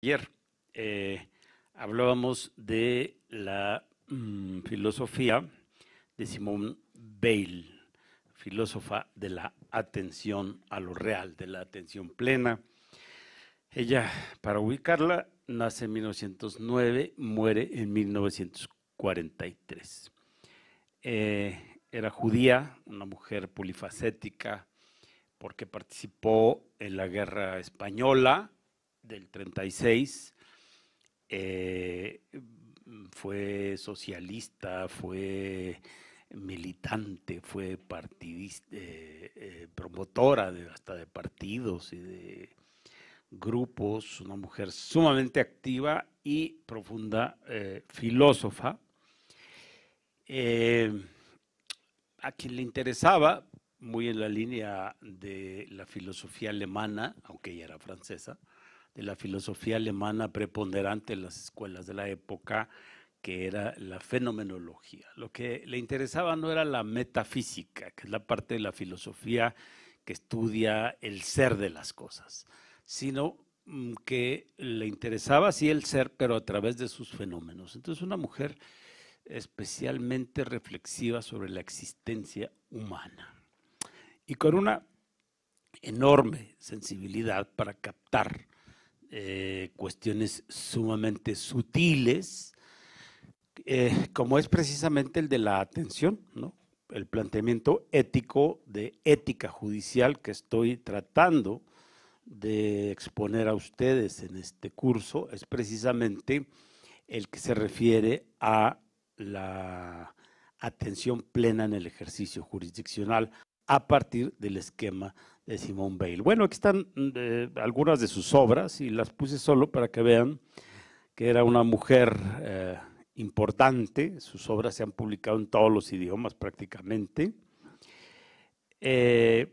Ayer eh, hablábamos de la mm, filosofía de Simone Weil, filósofa de la atención a lo real, de la atención plena. Ella, para ubicarla, nace en 1909, muere en 1943. Eh, era judía, una mujer polifacética, porque participó en la guerra española, del 36 eh, fue socialista, fue militante, fue partidista, eh, eh, promotora de, hasta de partidos y de grupos, una mujer sumamente activa y profunda filósofa. a quien le interesaba, muy en la línea de la filosofía alemana, aunque ella era francesa, de la filosofía alemana preponderante en las escuelas de la época, que era la fenomenología. Lo que le interesaba no era la metafísica, que es la parte de la filosofía que estudia el ser de las cosas, sino mm, que le interesaba sí el ser, pero a través de sus fenómenos. Entonces una mujer especialmente reflexiva sobre la existencia humana y con una enorme sensibilidad para captar eh, cuestiones sumamente sutiles, eh, como es precisamente el de la atención, ¿no? el planteamiento ético de ética judicial que estoy tratando de exponer a ustedes en este curso es precisamente el que se refiere a la atención plena en el ejercicio jurisdiccional a partir del esquema de Simone Bale. Bueno, aquí están eh, algunas de sus obras y las puse solo para que vean que era una mujer eh, importante. Sus obras se han publicado en todos los idiomas prácticamente. Eh,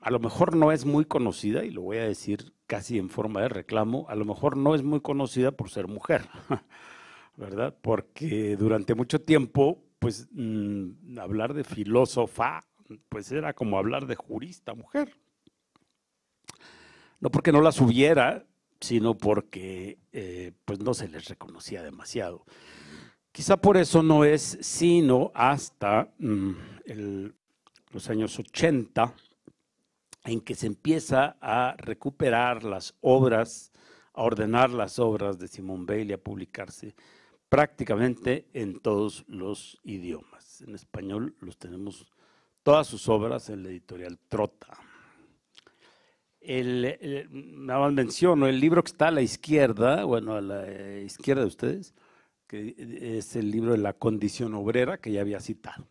a lo mejor no es muy conocida, y lo voy a decir casi en forma de reclamo, a lo mejor no es muy conocida por ser mujer, ¿verdad? Porque durante mucho tiempo, pues mm, hablar de filósofa, pues era como hablar de jurista mujer no porque no las hubiera, sino porque eh, pues no se les reconocía demasiado. Quizá por eso no es sino hasta mm, los años 80 en que se empieza a recuperar las obras, a ordenar las obras de Simón Bale y a publicarse prácticamente en todos los idiomas. En español los tenemos todas sus obras en la editorial Trota. El, nada más menciono, el libro que está a la izquierda, bueno, a la eh, izquierda de ustedes, que eh, es el libro de la condición obrera que ya había citado.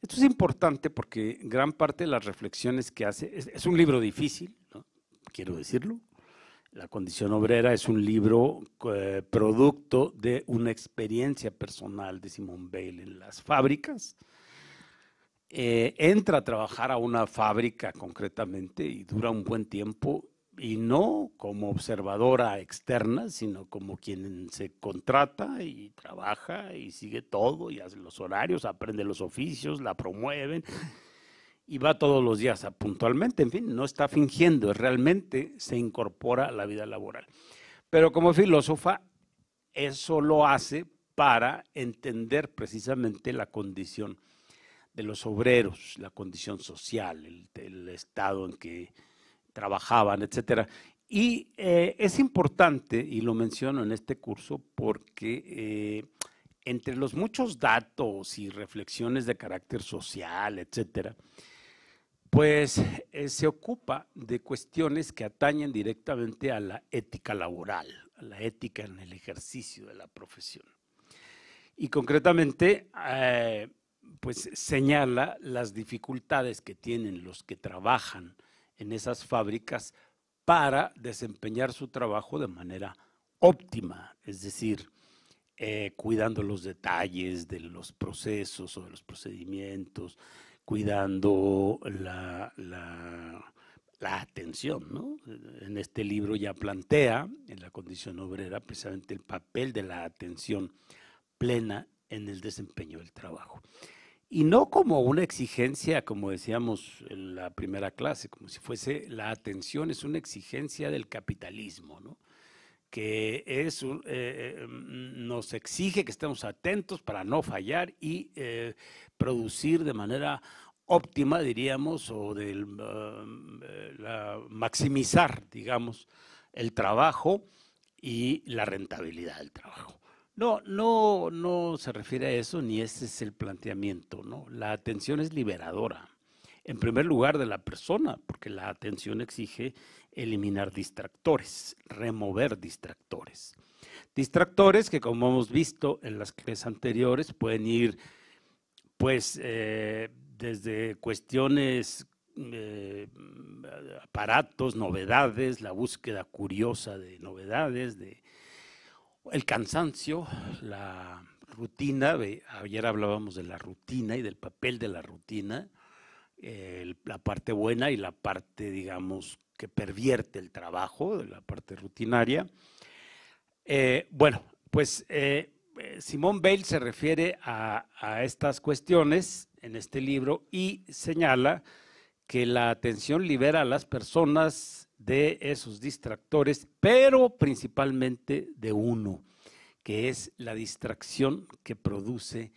Esto es importante porque gran parte de las reflexiones que hace, es, un libro difícil, quiero decirlo, la condición obrera es un libro eh, producto de una experiencia personal de Simone Bale en las fábricas, eh, entra a trabajar a una fábrica concretamente y dura un buen tiempo y no como observadora externa, sino como quien se contrata y trabaja y sigue todo y hace los horarios, aprende los oficios, la promueven y va todos los días puntualmente, en fin, no está fingiendo, realmente se incorpora a la vida laboral. Pero como filósofa, eso lo hace para entender precisamente la condición de los obreros, la condición social, el, estado en que trabajaban, etcétera. Y eh, es importante, y lo menciono en este curso, porque eh, entre los muchos datos y reflexiones de carácter social, etcétera, pues eh, se ocupa de cuestiones que atañen directamente a la ética laboral, a la ética en el ejercicio de la profesión. Y concretamente, pues señala las dificultades que tienen los que trabajan en esas fábricas para desempeñar su trabajo de manera óptima, es decir, eh, cuidando los detalles de los procesos o de los procedimientos, cuidando la, atención. En este libro ya plantea, en la condición obrera, precisamente el papel de la atención plena en el desempeño del trabajo y no como una exigencia, como decíamos en la primera clase, como si fuese la atención, es una exigencia del capitalismo, ¿no? que es, eh, eh, mm, nos exige que estemos atentos para no fallar y eh, producir de manera óptima, diríamos, o del um, maximizar, digamos, el trabajo y la rentabilidad del trabajo. No, no, se refiere a eso, ni ese es el planteamiento, ¿no? La atención es liberadora, en primer lugar de la persona, porque la atención exige eliminar distractores, remover distractores. Distractores que, como hemos visto en las clases anteriores, pueden ir, pues, eh, desde cuestiones, eh, aparatos, novedades, la búsqueda curiosa de novedades, de el cansancio, la rutina, ayer hablábamos de la rutina y del papel de la rutina, la parte buena y la parte, digamos, que pervierte el trabajo, la parte rutinaria. Eh, bueno, pues eh, Simón Bale se refiere a estas cuestiones en este libro y señala que la atención libera a las personas de esos distractores, pero principalmente de uno, que es la distracción que produce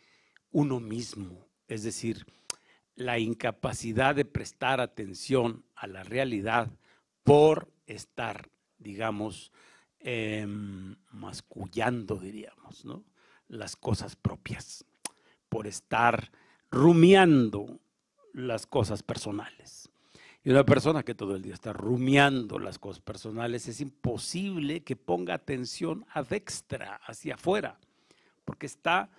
uno mismo, es decir, la incapacidad de prestar atención a la realidad por estar, digamos, em, mascullando, diríamos, ¿no? las cosas propias, por estar rumiando las cosas personales. Y una persona que todo el día está rumiando las cosas personales, es imposible que ponga atención ad extra, hacia afuera, porque está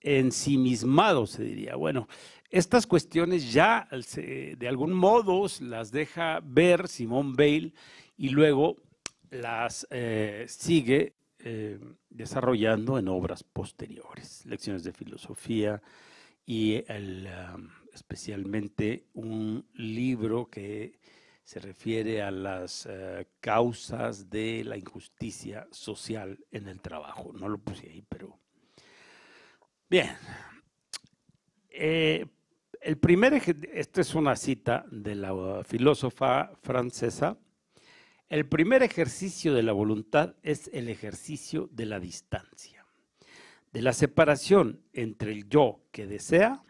ensimismado, se diría. Bueno, estas cuestiones ya de algún modo las deja ver Simón Bale y luego las eh, sigue eh, desarrollando en obras posteriores, lecciones de filosofía y el... Um, especialmente un libro que se refiere a las eh, causas de la injusticia social en el trabajo. No lo puse ahí, pero... Bien. Eh, el primer, esta es una cita de la uh, filósofa francesa. El primer ejercicio de la voluntad es el ejercicio de la distancia, de la separación entre el yo que desea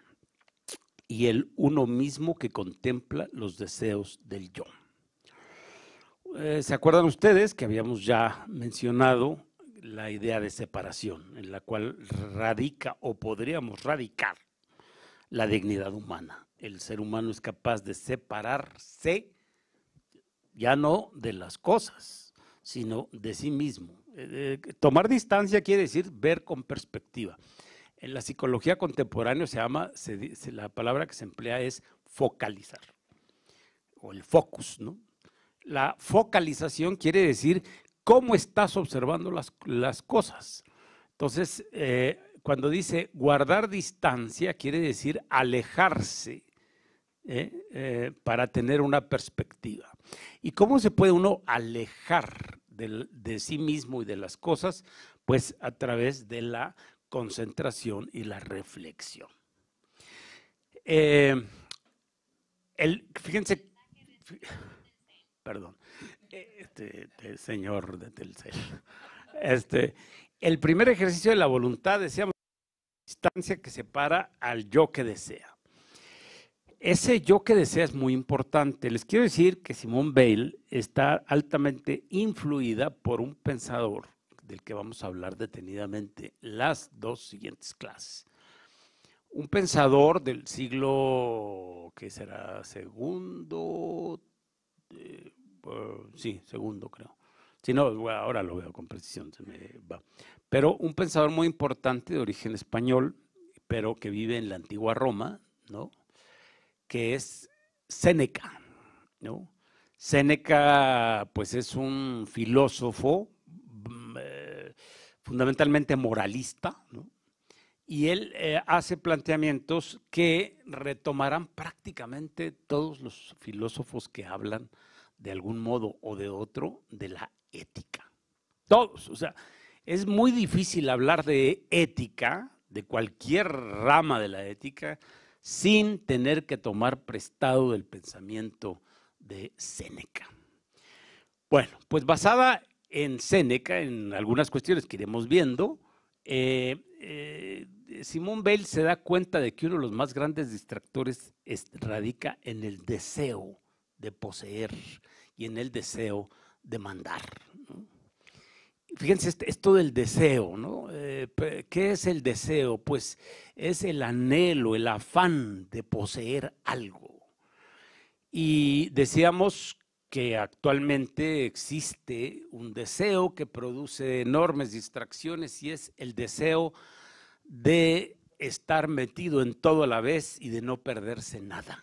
y el uno mismo que contempla los deseos del yo. Eh, ¿Se acuerdan ustedes que habíamos ya mencionado la idea de separación, en la cual radica o podríamos radicar la dignidad humana? El ser humano es capaz de separarse ya no de las cosas, sino de sí mismo. Eh, eh, tomar distancia quiere decir ver con perspectiva. En la psicología contemporánea se llama, la palabra que se emplea es focalizar, o el focus, ¿no? La focalización quiere decir cómo estás observando las, las cosas. Entonces, eh, cuando dice guardar distancia, quiere decir alejarse ¿eh? Eh, para tener una perspectiva. ¿Y cómo se puede uno alejar de sí mismo y de las cosas? Pues a través de la concentración y la reflexión. Eh, el, fíjense, perdón, este, señor de Telcel, este, el primer ejercicio de la voluntad, decíamos, es la distancia que separa al yo que desea. Ese yo que desea es muy importante. Les quiero decir que Simón Bale está altamente influida por un pensador del que vamos a hablar detenidamente las dos siguientes clases. Un pensador del siglo, que será? Segundo, eh, eh, sí, segundo creo. Si no, ahora lo veo con precisión, se me va. Pero un pensador muy importante de origen español, pero que vive en la antigua Roma, ¿no? Que es Séneca, ¿no? Séneca, pues es un filósofo fundamentalmente moralista, ¿no? y él eh, hace planteamientos que retomarán prácticamente todos los filósofos que hablan de algún modo o de otro de la ética. Todos, o sea, es muy difícil hablar de ética, de cualquier rama de la ética, sin tener que tomar prestado del pensamiento de Séneca. Bueno, pues basada en Séneca, en algunas cuestiones que iremos viendo, eh, eh, Simón Bell se da cuenta de que uno de los más grandes distractores radica en el deseo de poseer y en el deseo de mandar. Fíjense, esto, del deseo, ¿no? Eh, ¿Qué es el deseo? Pues es el anhelo, el afán de poseer algo. Y decíamos que actualmente existe un deseo que produce enormes distracciones y es el deseo de estar metido en todo a la vez y de no perderse nada.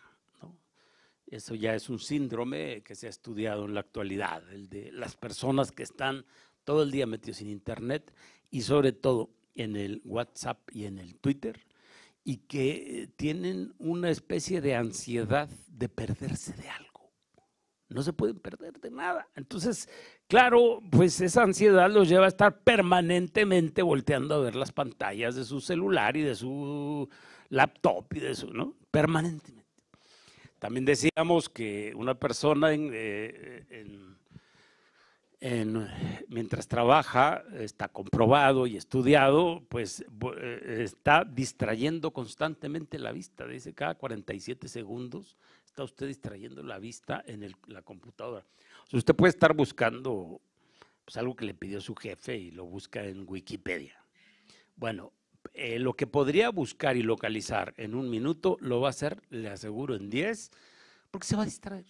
Eso ya es un síndrome que se ha estudiado en la actualidad, el de las personas que están todo el día metidos en Internet y sobre todo en el WhatsApp y en el Twitter y que tienen una especie de ansiedad de perderse de algo no se pueden perder de nada. Entonces, claro, pues esa ansiedad los lleva a estar permanentemente volteando a ver las pantallas de su celular y de su laptop y de su, ¿no? Permanentemente. También decíamos que una persona en, eh, mientras trabaja, está comprobado y estudiado, pues eh, está distrayendo constantemente la vista. Dice, cada 47 segundos está usted distrayendo la vista en la computadora. usted puede estar buscando pues, algo que le pidió su jefe y lo busca en Wikipedia. Bueno, eh, lo que podría buscar y localizar en un minuto lo va a hacer, le aseguro, en 10, porque se va a distraer.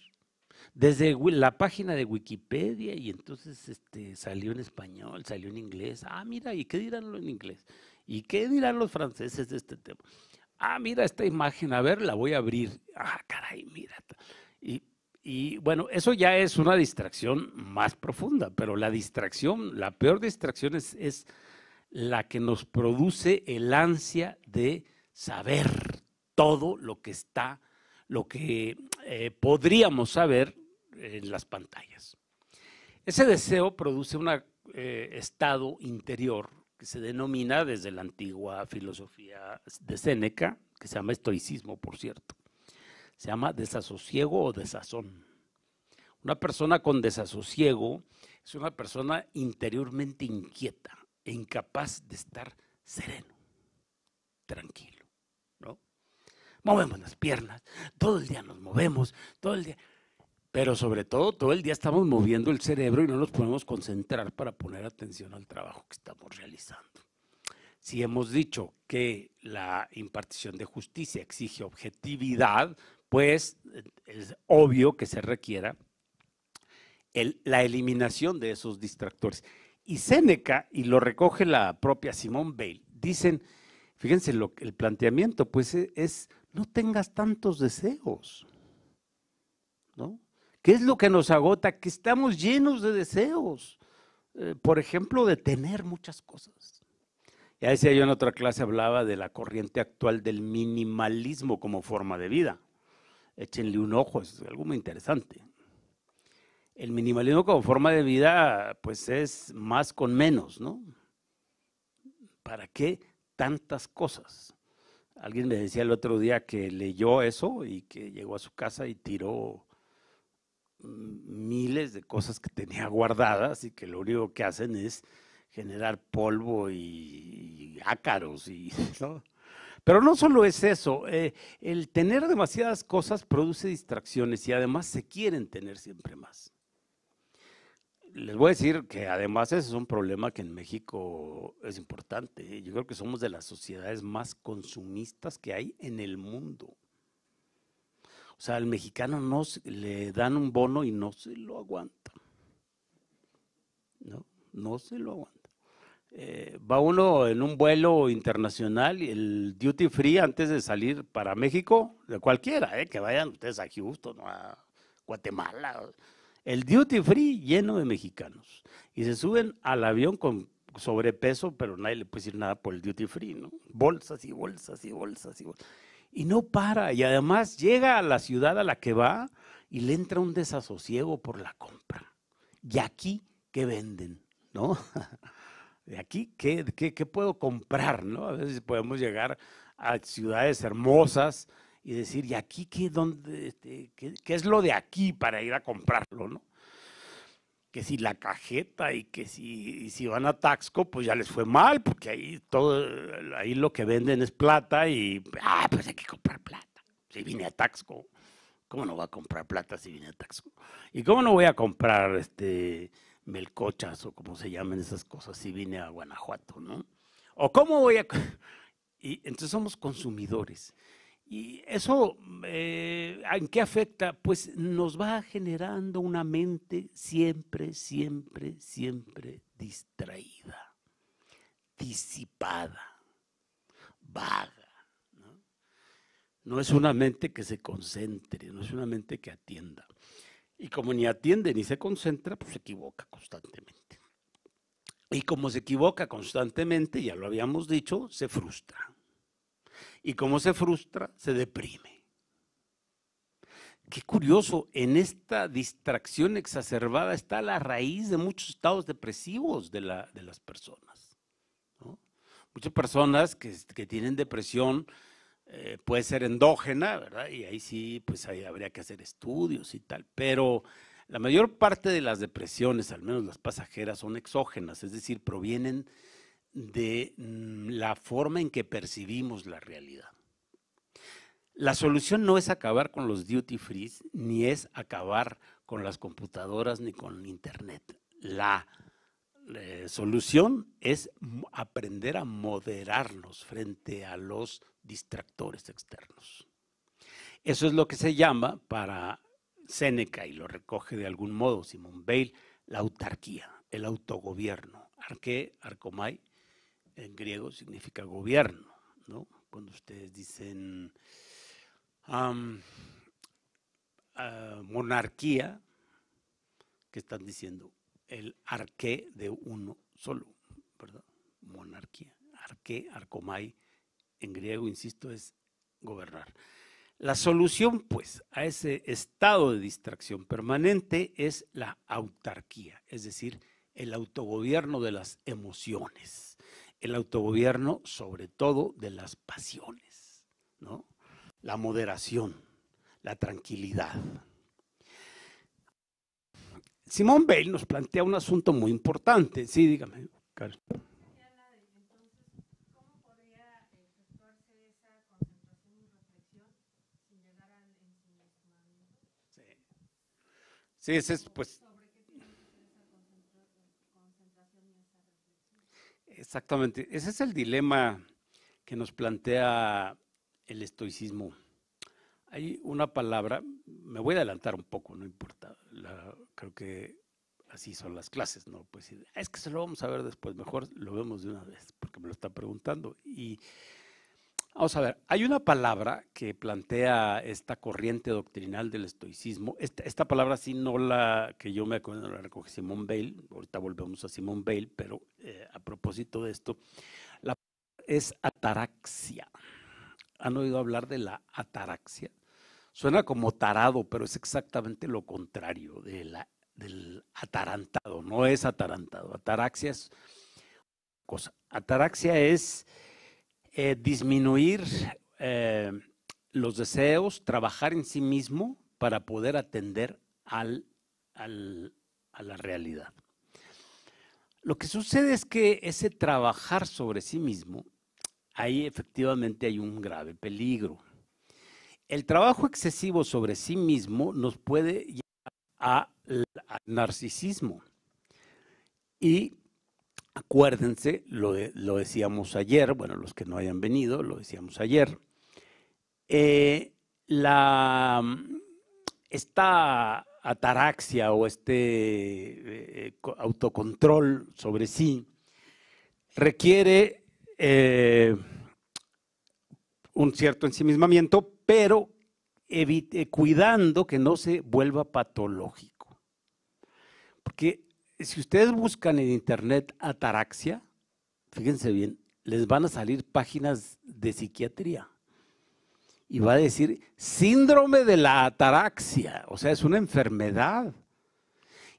Desde la página de Wikipedia y entonces este, salió en español, salió en inglés. Ah, mira, ¿y qué dirán en inglés? ¿Y qué dirán los franceses de este tema? Ah, mira esta imagen, a ver, la voy a abrir. Ah, caray, mira. Y, bueno, eso ya es una distracción más profunda, pero la distracción, la peor distracción es, la que nos produce el ansia de saber todo lo que está, lo que eh, podríamos saber en las pantallas. Ese deseo produce un eh, estado interior que se denomina desde la antigua filosofía de Séneca, que se llama estoicismo, por cierto. Se llama desasosiego o desazón. Una persona con desasosiego es una persona interiormente inquieta e incapaz de estar sereno, tranquilo, ¿no? Movemos las piernas, todo el día nos movemos, todo el día pero sobre todo, todo el día estamos moviendo el cerebro y no nos podemos concentrar para poner atención al trabajo que estamos realizando. Si hemos dicho que la impartición de justicia exige objetividad, pues eh, es obvio que se requiera la eliminación de esos distractores. Y Seneca, y lo recoge la propia Simón Bale, dicen, fíjense, lo, el planteamiento pues e, es, no tengas tantos deseos, ¿no? ¿Qué es lo que nos agota? Que estamos llenos de deseos, eh, por ejemplo, de tener muchas cosas. Ya decía yo en otra clase, hablaba de la corriente actual del minimalismo como forma de vida. Échenle un ojo, es algo muy interesante. El minimalismo como forma de vida, pues es más con menos, ¿no? ¿Para qué tantas cosas? Alguien me decía el otro día que leyó eso y que llegó a su casa y tiró miles de cosas que tenía guardadas y que lo único que hacen es generar polvo y, ácaros. Y, Pero no solo es eso, eh, el tener demasiadas cosas produce distracciones y además se quieren tener siempre más. Les voy a decir que además ese es un problema que en México es importante. ¿eh? Yo creo que somos de las sociedades más consumistas que hay en el mundo. O sea, al mexicano no le dan un bono y no se lo aguanta. No, no se lo aguanta. Eh, va uno en un vuelo internacional, el duty free antes de salir para México, de cualquiera, eh, que vayan ustedes a Houston o a Guatemala. El duty free lleno de mexicanos. Y se suben al avión con sobrepeso, pero nadie le puede decir nada por el duty free, ¿no? Bolsas y bolsas y bolsas y bolsas y no para. Y además llega a la ciudad a la que va y le entra un desasosiego por la compra. ¿Y aquí qué venden? ¿No? ¿De aquí qué, qué, puedo comprar? ¿no? A veces podemos llegar a ciudades hermosas y decir, ¿y aquí qué, dónde, este, qué, qué es lo de aquí para ir a comprarlo? ¿no? que si la cajeta y que si, si van a Taxco, pues ya les fue mal, porque ahí todo, ahí lo que venden es plata y, ah, pues hay que comprar plata. Si vine a Taxco, ¿cómo no voy a comprar plata si vine a Taxco? ¿Y cómo no voy a comprar este melcochas o como se llaman esas cosas si vine a Guanajuato, ¿no? ¿O cómo voy a... Y entonces somos consumidores. ¿Y eso eh, en qué afecta? Pues nos va generando una mente siempre, siempre, siempre distraída, disipada, vaga. ¿no? no es una mente que se concentre, no es una mente que atienda. Y como ni atiende ni se concentra, pues se equivoca constantemente. Y como se equivoca constantemente, ya lo habíamos dicho, se frustra y como se frustra, se deprime. Qué curioso, en esta distracción exacerbada está la raíz de muchos estados depresivos de, la, de las personas. Muchas personas que, que tienen depresión eh, puede ser endógena, ¿verdad? Y ahí sí, pues ahí habría que hacer estudios y tal, pero la mayor parte de las depresiones, al menos las pasajeras, son exógenas, es decir, provienen de mm, la forma en que percibimos la realidad. La solución no es acabar con los duty free, ni es acabar con las computadoras ni con Internet. La eh, solución es aprender a moderarnos frente a los distractores externos. Eso es lo que se llama para Seneca, y lo recoge de algún modo Simón Bale, la autarquía, el autogobierno. Arqué, Arcomay, en griego significa gobierno, ¿no? Cuando ustedes dicen monarquía, que están diciendo el arqué de uno solo, ¿verdad? Monarquía. Arqué, arcomai, en griego, insisto, es gobernar. La solución, pues, a ese estado de distracción permanente es la autarquía, es decir, el autogobierno de las emociones el autogobierno sobre todo de las pasiones, ¿no? La moderación, la tranquilidad. Simón Bale nos plantea un asunto muy importante. Sí, dígame, Carlos. Sí, ese es, pues, Exactamente. Ese es el dilema que nos plantea el estoicismo. Hay una palabra, me voy a adelantar un poco, no importa. creo que así son las clases, ¿no? Pues es que se lo vamos a ver después, mejor lo vemos de una vez, porque me lo está preguntando. Y Vamos a ver, hay una palabra que plantea esta corriente doctrinal del estoicismo. Esta, palabra sí no la que yo me acuerdo, la recoge Simón Bale, ahorita volvemos a Simón Bale, pero eh, a propósito de esto, la es ataraxia. ¿Han oído hablar de la ataraxia? Suena como tarado, pero es exactamente lo contrario del atarantado. No es atarantado. Ataraxia es cosa. Ataraxia es eh, disminuir eh, los deseos, trabajar en sí mismo para poder atender a la realidad. Lo que sucede es que ese trabajar sobre sí mismo, ahí efectivamente hay un grave peligro. El trabajo excesivo sobre sí mismo nos puede llevar al narcisismo y Acuérdense, lo, lo, decíamos ayer, bueno, los que no hayan venido, lo decíamos ayer. Eh, la, esta ataraxia o este eh, eh, autocontrol sobre sí requiere un cierto ensimismamiento, pero cuidando que no se vuelva patológico. Porque si ustedes buscan en internet ataraxia, fíjense bien, les van a salir páginas de psiquiatría. Y va a decir síndrome de la ataraxia, o sea, es una enfermedad.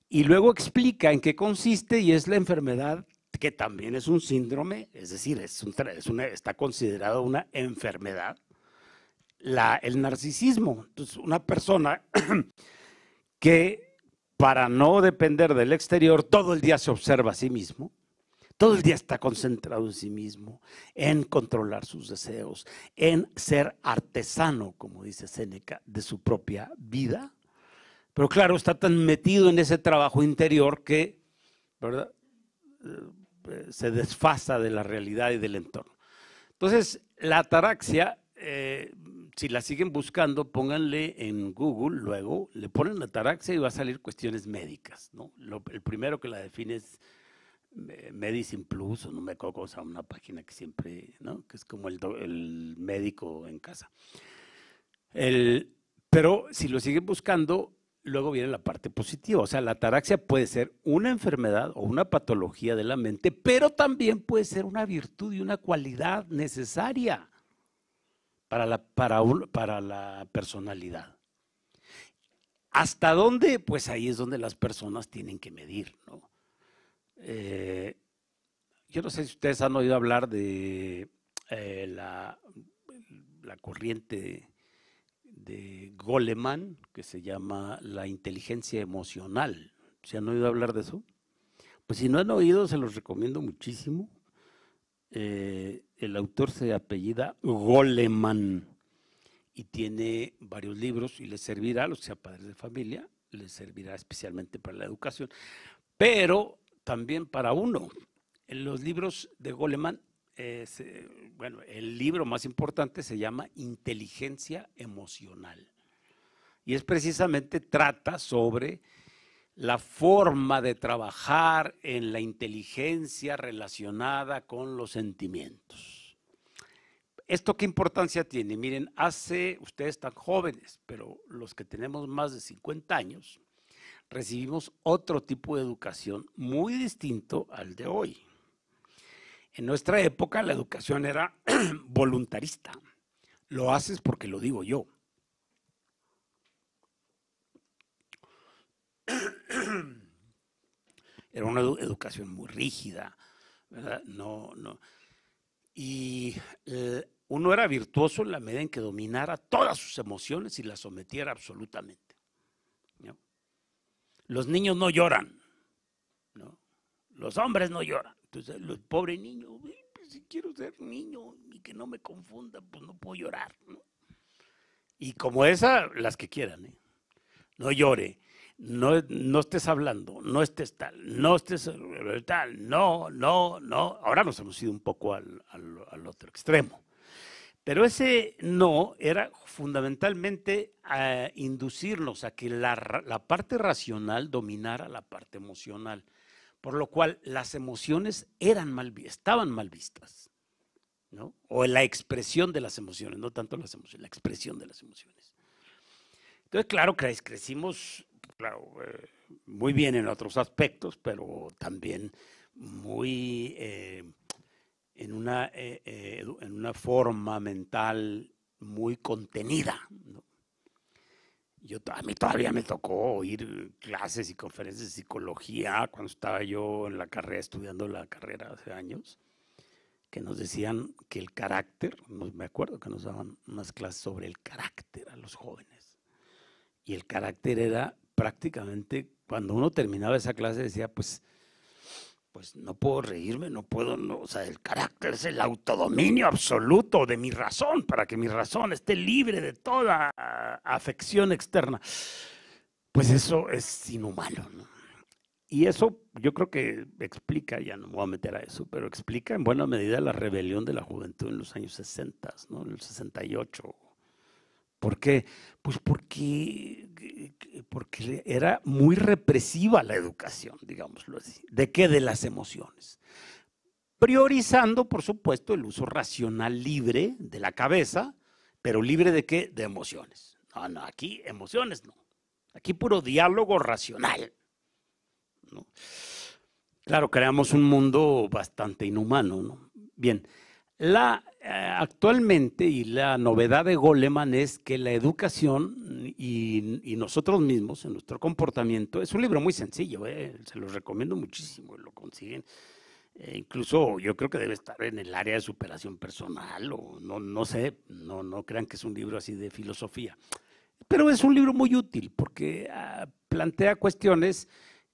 Y luego explica en qué consiste y es la enfermedad que también es un síndrome, es decir, es, un, está considerado una enfermedad, el narcisismo. Entonces, una persona que para no depender del exterior, todo el día se observa a sí mismo, todo el día está concentrado en sí mismo, en controlar sus deseos, en ser artesano, como dice Séneca, de su propia vida. Pero claro, está tan metido en ese trabajo interior que ¿verdad? Eh, eh, se desfasa de la realidad y del entorno. Entonces, la ataraxia eh, si la siguen buscando, pónganle en Google luego, le ponen ataraxia y va a salir cuestiones médicas, el primero que la define es Medicine Plus, o no me acuerdo, o sea, una página que siempre, ¿no? Que es como el, médico en casa. pero si lo siguen buscando, luego viene la parte positiva. O sea, la ataraxia puede ser una enfermedad o una patología de la mente, pero también puede ser una virtud y una cualidad necesaria para la, para, la personalidad. ¿Hasta dónde? Pues ahí es donde las personas tienen que medir, ¿no? Eh, yo no sé si ustedes han oído hablar de eh, la, corriente de Goleman, que se llama la inteligencia emocional. ¿Se han oído hablar de eso? Pues si no han oído, se los recomiendo muchísimo. Eh, el autor se apellida Goleman y tiene varios libros y le servirá, o sea, padres de familia, le servirá especialmente para la educación, pero también para uno. En los libros de Goleman, eh, bueno, el libro más importante se llama Inteligencia Emocional y es precisamente trata sobre la forma de trabajar en la inteligencia relacionada con los sentimientos. ¿Esto qué importancia tiene? Miren, hace, ustedes tan jóvenes, pero los que tenemos más de 50 años, recibimos otro tipo de educación muy distinto al de hoy. En nuestra época la educación era voluntarista. Lo haces porque lo digo yo. era una educación muy rígida, ¿verdad? No, no. Y eh, uno era virtuoso en la medida en que dominara todas sus emociones y las sometiera absolutamente. Los niños no lloran, ¿no? Los hombres no lloran. Entonces, los pobres niños, pues, si quiero ser niño y que no me confunda, pues no puedo llorar, ¿no? Y como esa, las que quieran, ¿eh? No llore no, estés hablando, no estés tal, no estés tal, no, no, no. Ahora nos hemos ido un poco al, otro extremo. Pero ese no era fundamentalmente eh, inducirnos a que la, parte racional dominara la parte emocional, por lo cual las emociones eran mal, estaban mal vistas, O la expresión de las emociones, no tanto las emociones, la expresión de las emociones. Entonces, claro, crecimos claro, eh, muy bien en otros aspectos, pero también muy eh, en, una, eh, en una forma mental muy contenida. Yo, a mí todavía me tocó oír clases y conferencias de psicología cuando estaba yo en la carrera, estudiando la carrera hace años, que nos decían que el carácter, no me acuerdo que nos daban unas clases sobre el carácter a los jóvenes. Y el carácter era prácticamente cuando uno terminaba esa clase decía, pues, pues no puedo reírme, no puedo, no, o sea, el carácter es el autodominio absoluto de mi razón, para que mi razón esté libre de toda afección externa. Pues eso es inhumano, Y eso yo creo que explica, ya no me voy a meter a eso, pero explica en buena medida la rebelión de la juventud en los años 60, ¿no? En el 68, ¿Por qué? Pues porque, porque era muy represiva la educación, digámoslo así. ¿De qué? De las emociones. Priorizando, por supuesto, el uso racional libre de la cabeza, pero libre de qué? De emociones. No, no, aquí emociones no. Aquí puro diálogo racional. Claro, creamos un mundo bastante inhumano. ¿no? Bien, la eh, actualmente, y la novedad de Goleman es que la educación y, nosotros mismos, en nuestro comportamiento, es un libro muy sencillo, eh, se los recomiendo muchísimo, lo consiguen. Eh, incluso yo creo que debe estar en el área de superación personal, o no, no sé, no, no crean que es un libro así de filosofía. Pero es un libro muy útil porque ah, plantea cuestiones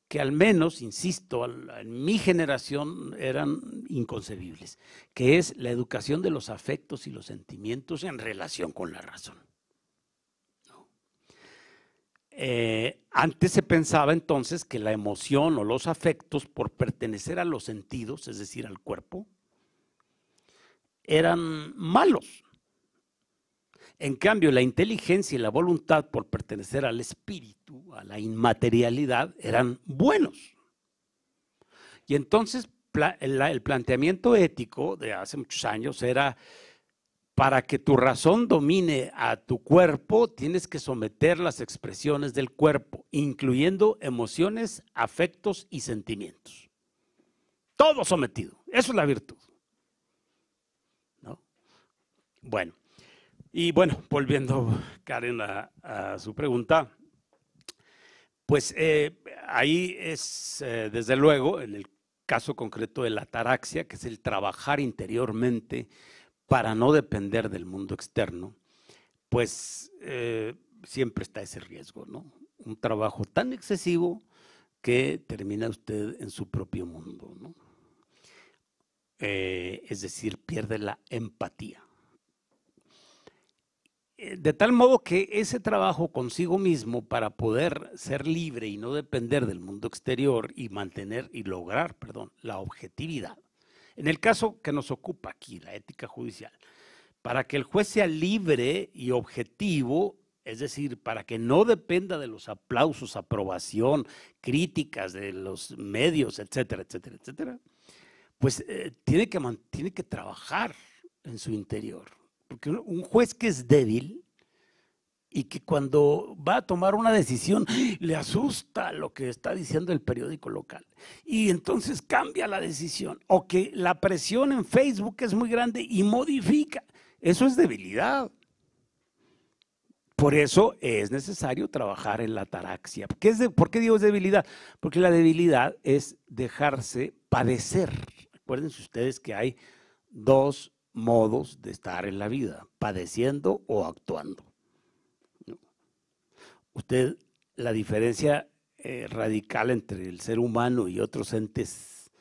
que al menos, insisto, en mi generación eran inconcebibles, que es la educación de los afectos y los sentimientos en relación con la razón. Eh, antes se pensaba entonces que la emoción o los afectos, por pertenecer a los sentidos, es decir, al cuerpo, eran malos, en cambio, la inteligencia y la voluntad por pertenecer al espíritu, a la inmaterialidad, eran buenos. Y entonces el planteamiento ético de hace muchos años era, para que tu razón domine a tu cuerpo, tienes que someter las expresiones del cuerpo, incluyendo emociones, afectos y sentimientos. Todo sometido. Eso es la virtud. ¿No? Bueno. Y bueno, volviendo, Karen, a, su pregunta, pues eh, ahí es, eh, desde luego, en el caso concreto de la ataraxia, que es el trabajar interiormente para no depender del mundo externo, pues eh, siempre está ese riesgo, ¿no? Un trabajo tan excesivo que termina usted en su propio mundo, ¿no? es decir, pierde la empatía. Eh, de tal modo que ese trabajo consigo mismo para poder ser libre y no depender del mundo exterior y mantener y lograr, perdón, la objetividad. En el caso que nos ocupa aquí, la ética judicial, para que el juez sea libre y objetivo, es decir, para que no dependa de los aplausos, aprobación, críticas de los medios, etcétera, etcétera, etcétera, pues eh, tiene, que, tiene que trabajar en su interior porque un juez que es débil y que cuando va a tomar una decisión le asusta lo que está diciendo el periódico local y entonces cambia la decisión o que la presión en Facebook es muy grande y modifica. Eso es debilidad. Por eso es necesario trabajar en la ataraxia. es ¿Por qué digo es debilidad? Porque la debilidad es dejarse padecer. Acuérdense ustedes que hay dos modos de estar en la vida, padeciendo o actuando. Usted, la diferencia eh, radical entre el ser humano y otros entes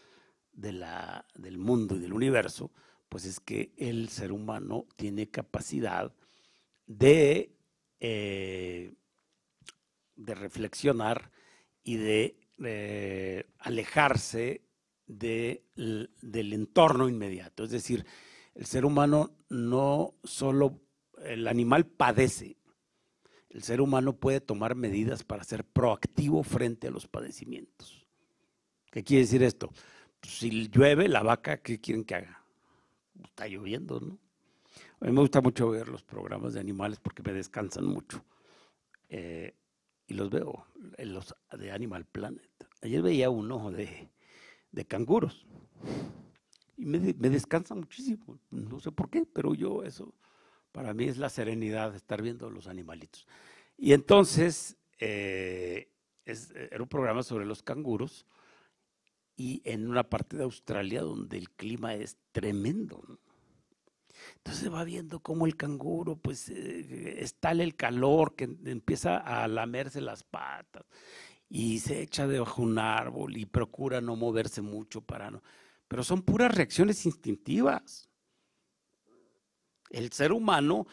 de la, del mundo y del universo, pues es que el ser humano tiene capacidad de, eh, de reflexionar y de eh, alejarse del entorno inmediato. Es decir, el ser humano no solo, el animal padece, el ser humano puede tomar medidas para ser proactivo frente a los padecimientos. ¿Qué quiere decir esto? Pues, si llueve la vaca, ¿qué quieren que haga? Está lloviendo, ¿no? A mí me gusta mucho ver los programas de animales porque me descansan mucho. Eh, y los veo, en los de Animal Planet. Ayer veía uno de, de canguros y me, me, descansa muchísimo. No sé por qué, pero yo eso, para mí es la serenidad de estar viendo los animalitos. Y entonces, eh, es, eh, era un programa sobre los canguros y en una parte de Australia donde el clima es tremendo. Entonces va viendo cómo el canguro, pues, eh, el calor que empieza a lamerse las patas y se echa debajo un árbol y procura no moverse mucho para no pero son puras reacciones instintivas. El ser humano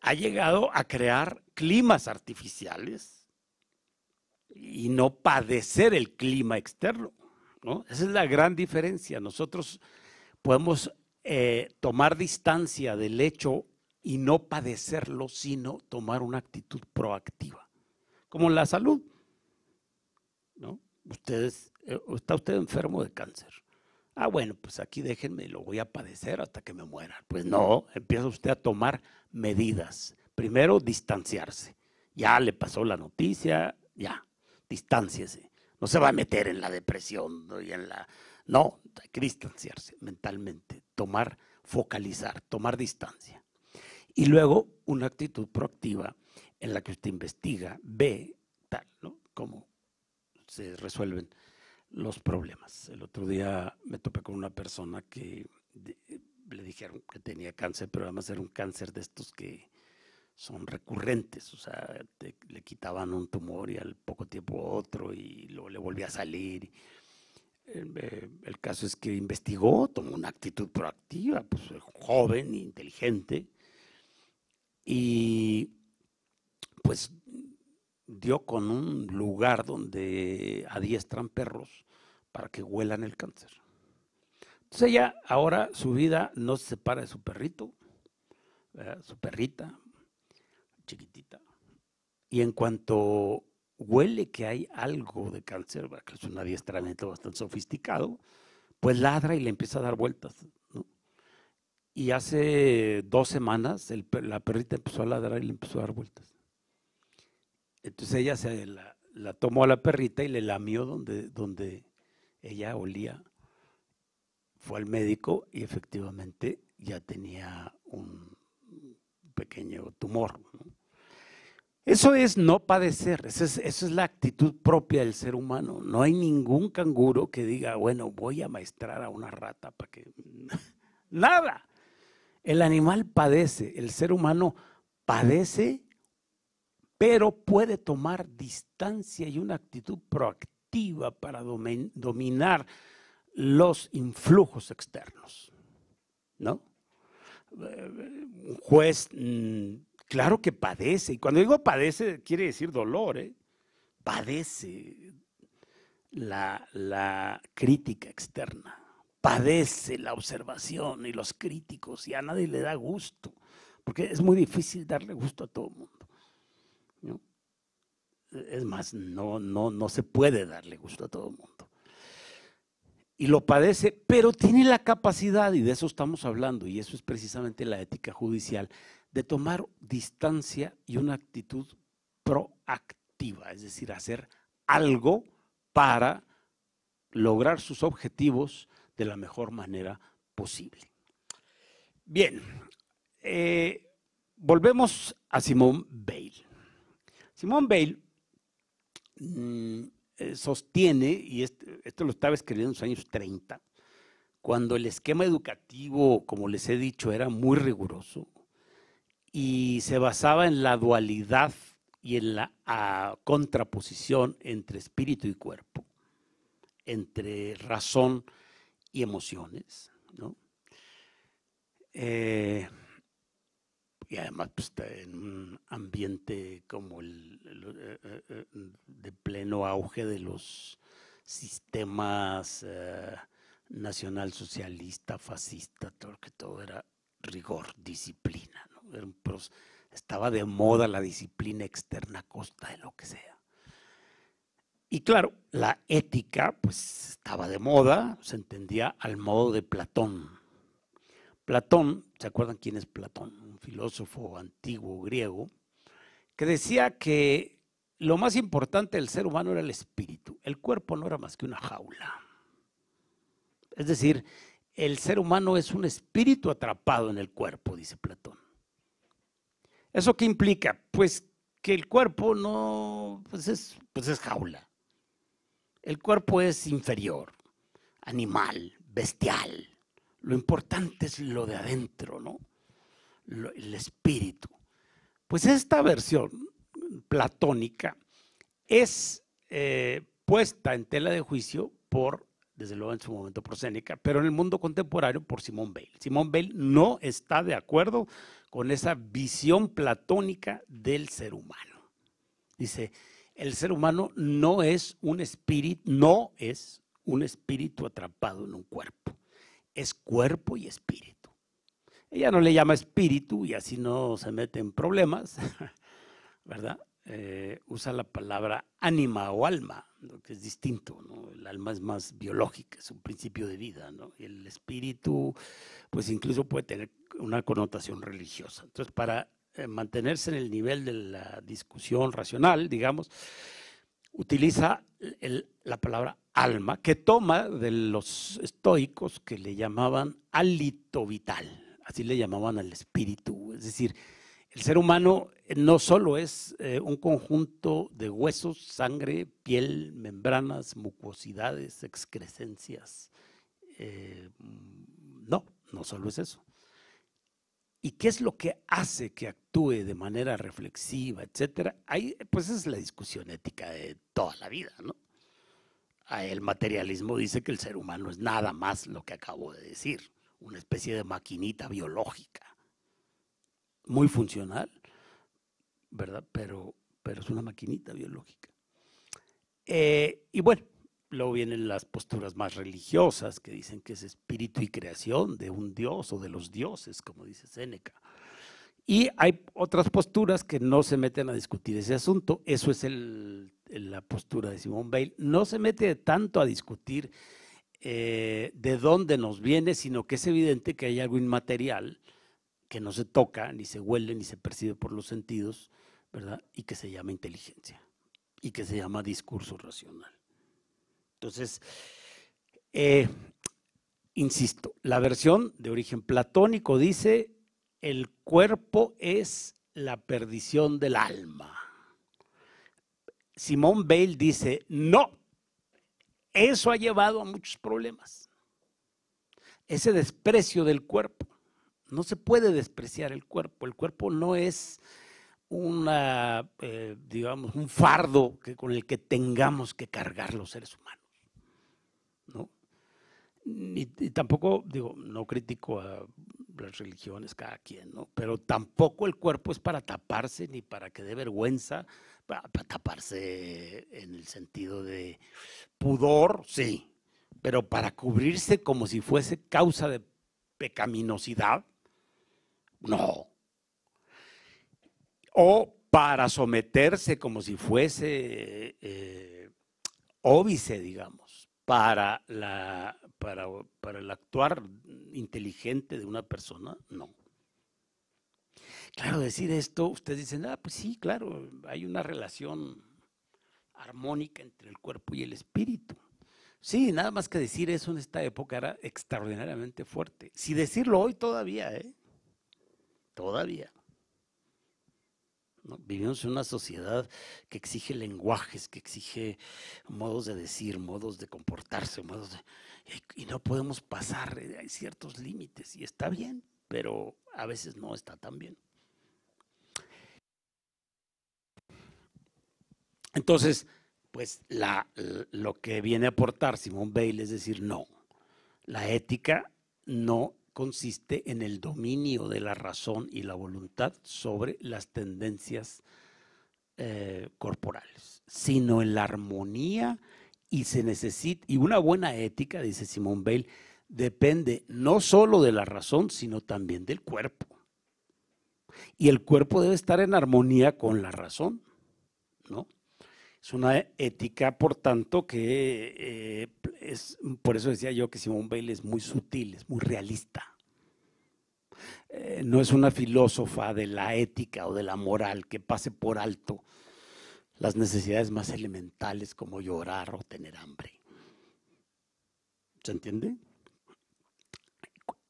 ha llegado a crear climas artificiales y no padecer el clima externo. ¿no? Esa es la gran diferencia. Nosotros podemos eh, tomar distancia del hecho y no padecerlo, sino tomar una actitud proactiva, como la salud. ¿no? Ustedes, eh, está usted enfermo de cáncer Ah, bueno, pues aquí déjenme, lo voy a padecer hasta que me muera. Pues no, empieza usted a tomar medidas. Primero, distanciarse. Ya le pasó la noticia, ya, distánciese. No se va a meter en la depresión ¿no? y en la... No, hay que distanciarse mentalmente, tomar, focalizar, tomar distancia. Y luego una actitud proactiva en la que usted investiga, ve, tal, ¿no? Cómo se resuelven los problemas. El otro día me topé con una persona que le dijeron que tenía cáncer, pero además era un cáncer de estos que son recurrentes, o sea, le quitaban un tumor y al poco tiempo otro y luego le volvía a salir. El, eh, caso es que investigó, tomó una actitud proactiva, pues joven, inteligente, y pues dio con un lugar donde adiestran perros para que huelan el cáncer. Entonces ella ahora su vida no se separa de su perrito, su perrita, chiquitita. Y en cuanto huele que hay algo de cáncer, que es un adiestramiento bastante sofisticado, pues ladra y le empieza a dar vueltas. Y hace dos semanas la perrita empezó a ladrar y le empezó a dar vueltas. Entonces ella se la, tomó a la perrita y le lamió donde, donde ella olía. Fue al médico y efectivamente ya tenía un pequeño tumor. Eso es no padecer, esa es, esa es, la actitud propia del ser humano. No hay ningún canguro que diga, bueno, voy a maestrar a una rata para que... Nada. El animal padece, el ser humano padece pero puede tomar distancia y una actitud proactiva para dominar los influjos externos. ¿No? Un juez, mm, claro que padece, y cuando digo padece quiere decir dolor, ¿eh? padece la, la crítica externa, padece la observación y los críticos, y a nadie le da gusto, porque es muy difícil darle gusto a todo el mundo es más, no, no, no se puede darle gusto a todo el mundo. Y lo padece, pero tiene la capacidad, y de eso estamos hablando, y eso es precisamente la ética judicial, de tomar distancia y una actitud proactiva, es decir, hacer algo para lograr sus objetivos de la mejor manera posible. Bien, eh, volvemos a Simón Bale. Simón Bale Mm, eh, sostiene, y esto, lo estaba escribiendo en los años 30, cuando el esquema educativo, como les he dicho, era muy riguroso y se basaba en la dualidad y en la contraposición entre espíritu y cuerpo, entre razón y emociones. ¿no? Eh, y además pues, está en un ambiente como el, eh, eh, eh, de pleno auge de los sistemas nacional socialista fascista, todo, que todo era rigor, disciplina. estaba de moda la disciplina externa a costa de lo que sea. Y claro, la ética pues estaba de moda, se entendía al modo de Platón, Platón, ¿se acuerdan quién es Platón? Un filósofo antiguo griego, que decía que lo más importante del ser humano era el espíritu, el cuerpo no era más que una jaula. Es decir, el ser humano es un espíritu atrapado en el cuerpo, dice Platón. ¿Eso qué implica? Pues que el cuerpo no, pues es, pues es jaula. El cuerpo es inferior, animal, bestial, lo importante es lo de adentro, ¿no? el espíritu. Pues esta versión platónica es eh, puesta en tela de juicio por, desde luego en su momento por pero en el mundo contemporáneo por Simón Bale. Simón Bale no está de acuerdo con esa visión platónica del ser humano. Dice, el ser humano no es un espíritu, no es un espíritu atrapado en un cuerpo es cuerpo y espíritu. Ella no le llama espíritu y así no se mete en problemas, ¿verdad? Eh, usa la palabra ánima o alma, lo que es distinto, ¿no? El alma es más biológica, es un principio de vida, ¿no? El espíritu, pues incluso puede tener una connotación religiosa. Entonces, para eh, mantenerse en el nivel de la discusión racional, digamos, utiliza la palabra alma, que toma de los estoicos que le llamaban alito vital, así le llamaban al espíritu. Es decir, el ser humano no solo es eh, un conjunto de huesos, sangre, piel, membranas, mucosidades, excrescencias. Eh, no, no solo es eso. ¿Y qué es lo que hace que actúe de manera reflexiva, etcétera? Ahí, pues es la discusión ética de toda la vida, ¿no? Ah, el materialismo dice que el ser humano es nada más lo que acabo de decir, una especie de maquinita biológica, muy funcional, ¿verdad? Pero, pero es una maquinita biológica. Eh, y bueno, Luego vienen las posturas más religiosas que dicen que es espíritu y creación de un dios o de los dioses, como dice Séneca. Y hay otras posturas que no se meten a discutir ese asunto. Eso es la postura de Simón Bale. No se mete tanto a discutir eh, de dónde nos viene, sino que es evidente que hay algo inmaterial que no se toca, ni se huele, ni se percibe por los sentidos, ¿verdad? Y que se llama inteligencia y que se llama discurso racional. Entonces, eh, insisto, la versión de origen platónico dice, el cuerpo es la perdición del alma. Simón Bale dice, no, eso ha llevado a muchos problemas. Ese desprecio del cuerpo. No se puede despreciar el cuerpo. El cuerpo no es una, eh, digamos, un fardo que, con el que tengamos que cargar los seres humanos. Y, tampoco, digo, no critico a las religiones, cada quien, ¿no? Pero tampoco el cuerpo es para taparse ni para que dé vergüenza, para, taparse en el sentido de pudor, sí, pero para cubrirse como si fuese causa de pecaminosidad, no. O para someterse como si fuese eh, óbice, digamos, para, la, para, el actuar inteligente de una persona, no. Claro, decir esto, ustedes dicen, ah, pues sí, claro, hay una relación armónica entre el cuerpo y el espíritu. Sí, nada más que decir eso en esta época era extraordinariamente fuerte. Si decirlo hoy todavía, ¿eh? Todavía. Vivimos en una sociedad que exige lenguajes, que exige modos de decir, modos de comportarse, modos de y, no podemos pasar, eh, hay ciertos límites y está bien, pero a veces no está tan bien. Entonces, pues lo que viene a aportar Simón Bale es decir, no, la ética no consiste en el dominio de la razón y la voluntad sobre las tendencias eh, corporales, sino en la armonía y se necesita, y una buena ética, dice Simón Bale, depende no solo de la razón, sino también del cuerpo. Y el cuerpo debe estar en armonía con la razón, ¿no? Es una ética, por tanto, que eh, es, por eso decía yo que Simón Bale es muy sutil, es muy realista. Eh, no es una filósofa de la ética o de la moral que pase por alto las necesidades más elementales como llorar o tener hambre. ¿Se entiende?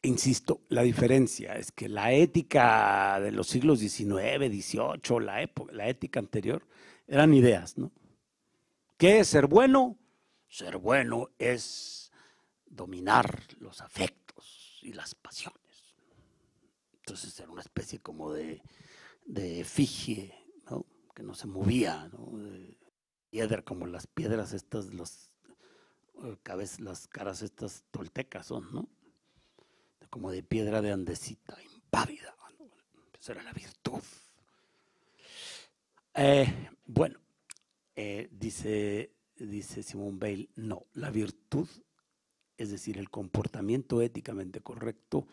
Insisto, la diferencia es que la ética de los siglos XIX, XVIII, la, época, la ética anterior, eran ideas, ¿no? ¿Qué es ser bueno? Ser bueno es dominar los afectos y las pasiones. Entonces era una especie como de, de efigie no se movía, ¿no? piedra, como las piedras estas, las, eh, las caras estas toltecas son, ¿no? Como de piedra de andesita, impávida. ¿no? Esa pues era la virtud. Eh, bueno, eh, dice, dice Simone Bale, no, la virtud, es decir, el comportamiento éticamente correcto,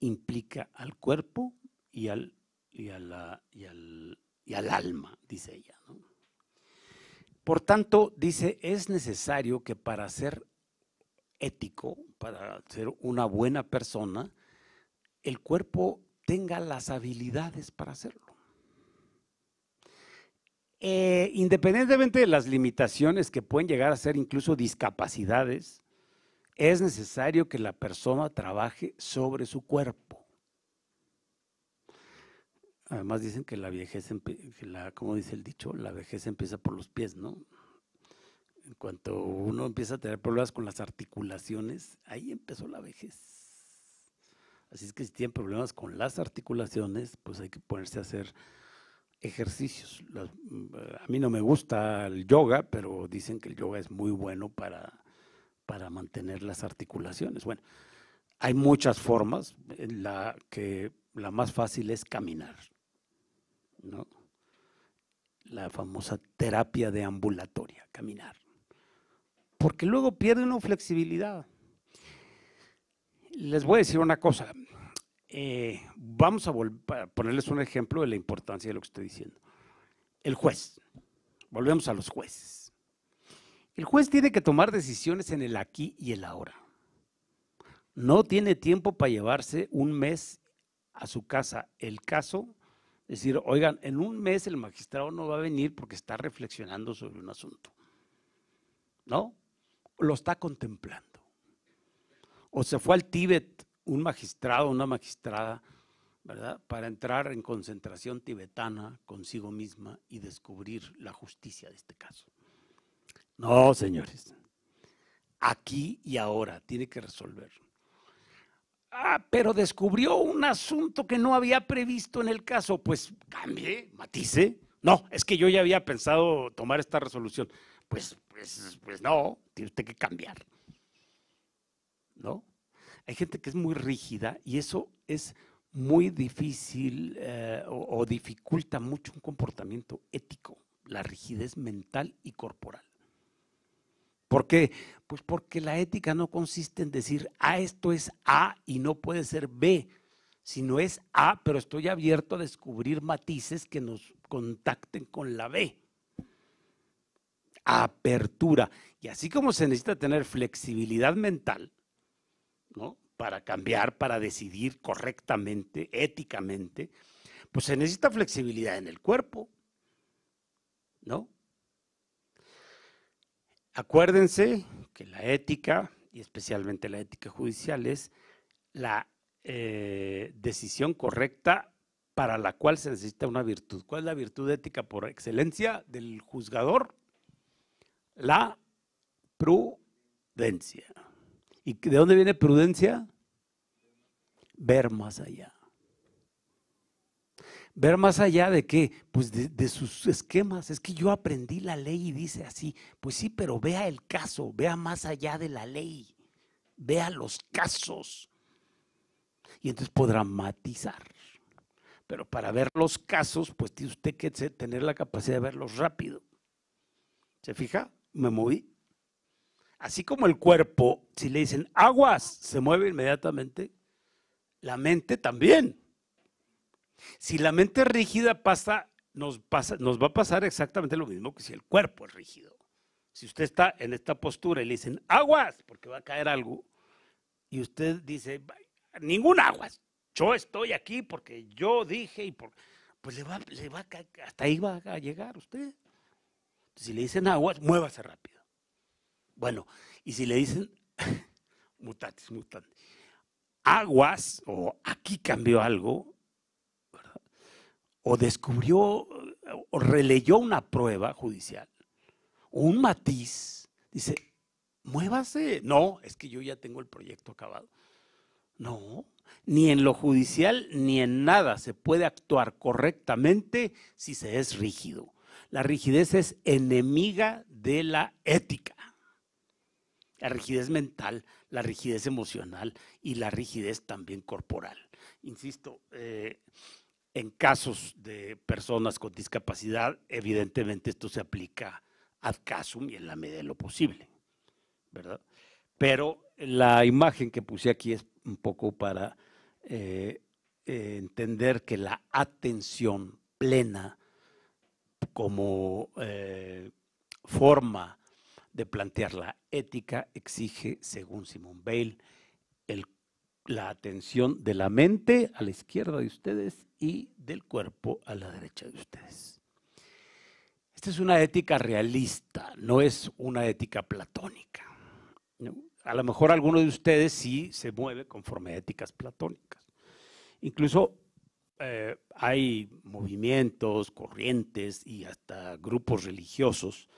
implica al cuerpo y al, y al y al alma, dice ella. Por tanto, dice, es necesario que para ser ético, para ser una buena persona, el cuerpo tenga las habilidades para hacerlo. Eh, independientemente de las limitaciones que pueden llegar a ser incluso discapacidades, es necesario que la persona trabaje sobre su cuerpo. Además dicen que la vejez, la, como dice el dicho, la vejez empieza por los pies, ¿no? En cuanto uno empieza a tener problemas con las articulaciones, ahí empezó la vejez. Así es que si tienen problemas con las articulaciones, pues hay que ponerse a hacer ejercicios. a mí no me gusta el yoga, pero dicen que el yoga es muy bueno para, para mantener las articulaciones. Bueno, hay muchas formas. La, que, la más fácil es caminar. ¿no? La famosa terapia de ambulatoria, caminar. Porque luego pierde una flexibilidad. Les voy a decir una cosa. Eh, vamos a, ponerles un ejemplo de la importancia de lo que estoy diciendo. El juez. Volvemos a los jueces. El juez tiene que tomar decisiones en el aquí y el ahora. No tiene tiempo para llevarse un mes a su casa el caso es decir, oigan, en un mes el magistrado no va a venir porque está reflexionando sobre un asunto. ¿No? Lo está contemplando. O se fue al Tíbet un magistrado, una magistrada, ¿verdad? Para entrar en concentración tibetana consigo misma y descubrir la justicia de este caso. No, señores. Aquí y ahora tiene que resolverlo. Ah, pero descubrió un asunto que no había previsto en el caso. Pues cambie, matice. No, es que yo ya había pensado tomar esta resolución. Pues, pues, pues no, tiene usted que cambiar. ¿No? Hay gente que es muy rígida y eso es muy difícil eh, o dificulta mucho un comportamiento ético, la rigidez mental y corporal. ¿Por qué? Pues porque la ética no consiste en decir, ah, esto es A y no puede ser B, sino es A, pero estoy abierto a descubrir matices que nos contacten con la B. Apertura. Y así como se necesita tener flexibilidad mental, ¿no? Para cambiar, para decidir correctamente, éticamente, pues se necesita flexibilidad en el cuerpo, ¿no? Acuérdense que la ética, y especialmente la ética judicial, es la eh, decisión correcta para la cual se necesita una virtud. ¿Cuál es la virtud ética por excelencia del juzgador? La prudencia. ¿Y de dónde viene prudencia? Ver más allá. Ver más allá de qué, pues de, sus esquemas. Es que yo aprendí la ley y dice así, pues sí, pero vea el caso, vea más allá de la ley, vea los casos. Y entonces podrá matizar. Pero para ver los casos, pues tiene usted que tener la capacidad de verlos rápido. ¿Se fija? Me moví. Así como el cuerpo, si le dicen aguas, se mueve inmediatamente, la mente también. Si la mente rígida pasa, nos, pasa, nos va a pasar exactamente lo mismo que si el cuerpo es rígido. Si usted está en esta postura y le dicen aguas, porque va a caer algo, y usted dice, ningún aguas, yo estoy aquí porque yo dije y pues va, le va hasta ahí va a llegar usted. Si le dicen aguas, muévase rápido. Bueno, y si le dicen mutatis mutandis, aguas o aquí cambió algo, o descubrió o releyó una prueba judicial un matiz, dice, muévase. No, es que yo ya tengo el proyecto acabado. No, ni en lo judicial ni en nada se puede actuar correctamente si se es rígido. La rigidez es enemiga de la ética. La rigidez mental, la rigidez emocional y la rigidez también corporal. Insisto, eh, en casos de personas con discapacidad, evidentemente esto se aplica ad casum y en la medida de lo posible, ¿verdad? Pero la imagen que puse aquí es un poco para eh, eh, entender que la atención plena como eh, forma de plantear la ética exige, según Simone Bale, la atención de la mente a la izquierda de ustedes y del cuerpo a la derecha de ustedes. Esta es una ética realista, no es una ética platónica. A lo mejor alguno de ustedes sí se mueve conforme a éticas platónicas. Incluso eh, hay movimientos, corrientes y hasta grupos religiosos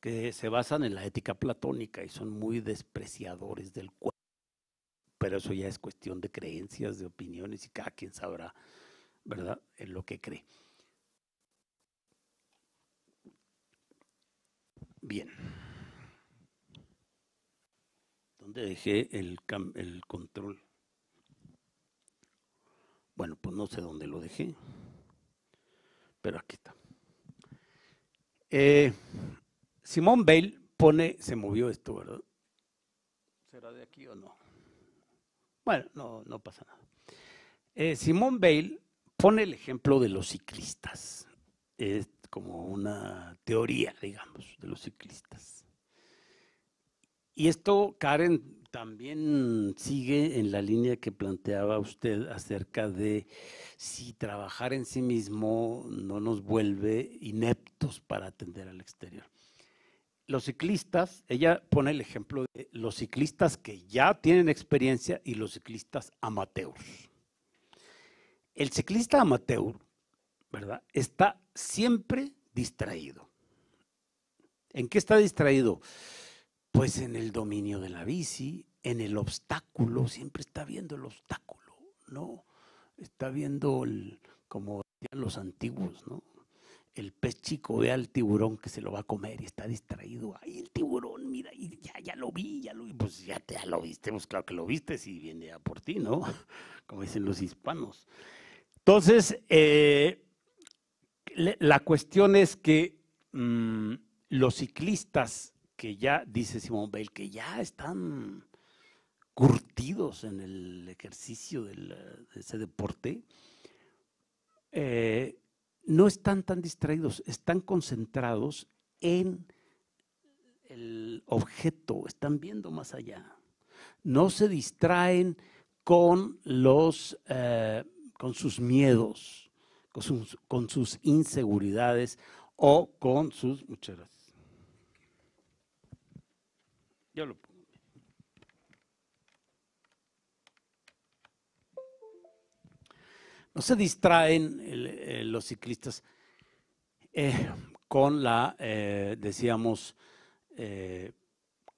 que se basan en la ética platónica y son muy despreciadores del cuerpo pero eso ya es cuestión de creencias, de opiniones y cada quien sabrá, ¿verdad?, en lo que cree. Bien. ¿Dónde dejé el, control? Bueno, pues no sé dónde lo dejé, pero aquí está. Eh, Simón Bale pone, se movió esto, ¿verdad? ¿Será de aquí o no? Bueno, no, pasa nada. Eh, Simón Bale pone el ejemplo de los ciclistas. Es como una teoría, digamos, de los ciclistas. Y esto, Karen, también sigue en la línea que planteaba usted acerca de si trabajar en sí mismo no nos vuelve ineptos para atender al exterior los ciclistas, ella pone el ejemplo de los ciclistas que ya tienen experiencia y los ciclistas amateurs. El ciclista amateur, ¿verdad? Está siempre distraído. ¿En qué está distraído? Pues en el dominio de la bici, en el obstáculo, siempre está viendo el obstáculo, ¿no? Está viendo el, como decían los antiguos, ¿no? el pez chico ve al tiburón que se lo va a comer y está distraído. Ay, el tiburón, mira, y ya, lo vi, ya lo vi. Pues ya, lo viste, pues claro que lo viste si viene a por ti, ¿no? Como dicen los hispanos. Entonces, eh, la cuestión es que mm, los ciclistas que ya, dice Simón Bale, que ya están curtidos en el ejercicio de ese deporte, eh, no están tan distraídos, están concentrados en el objeto, están viendo más allá. No se distraen con, los, eh, con sus miedos, con sus, con sus inseguridades o con sus... Muchas gracias. Yo lo no se distraen eh, los ciclistas eh, con la, eh, decíamos,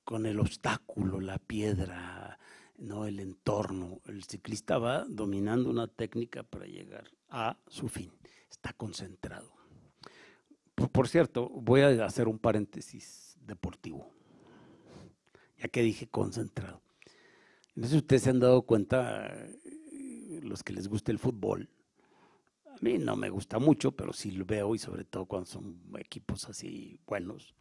con el obstáculo, la piedra, no el entorno. El ciclista va dominando una técnica para llegar a su fin. Está concentrado. Por, por cierto, voy a hacer un paréntesis deportivo, ya que dije concentrado. No sé si ustedes se han dado cuenta los que les gusta el fútbol. A mí no me gusta mucho, pero sí lo veo y sobre todo cuando son equipos así buenos.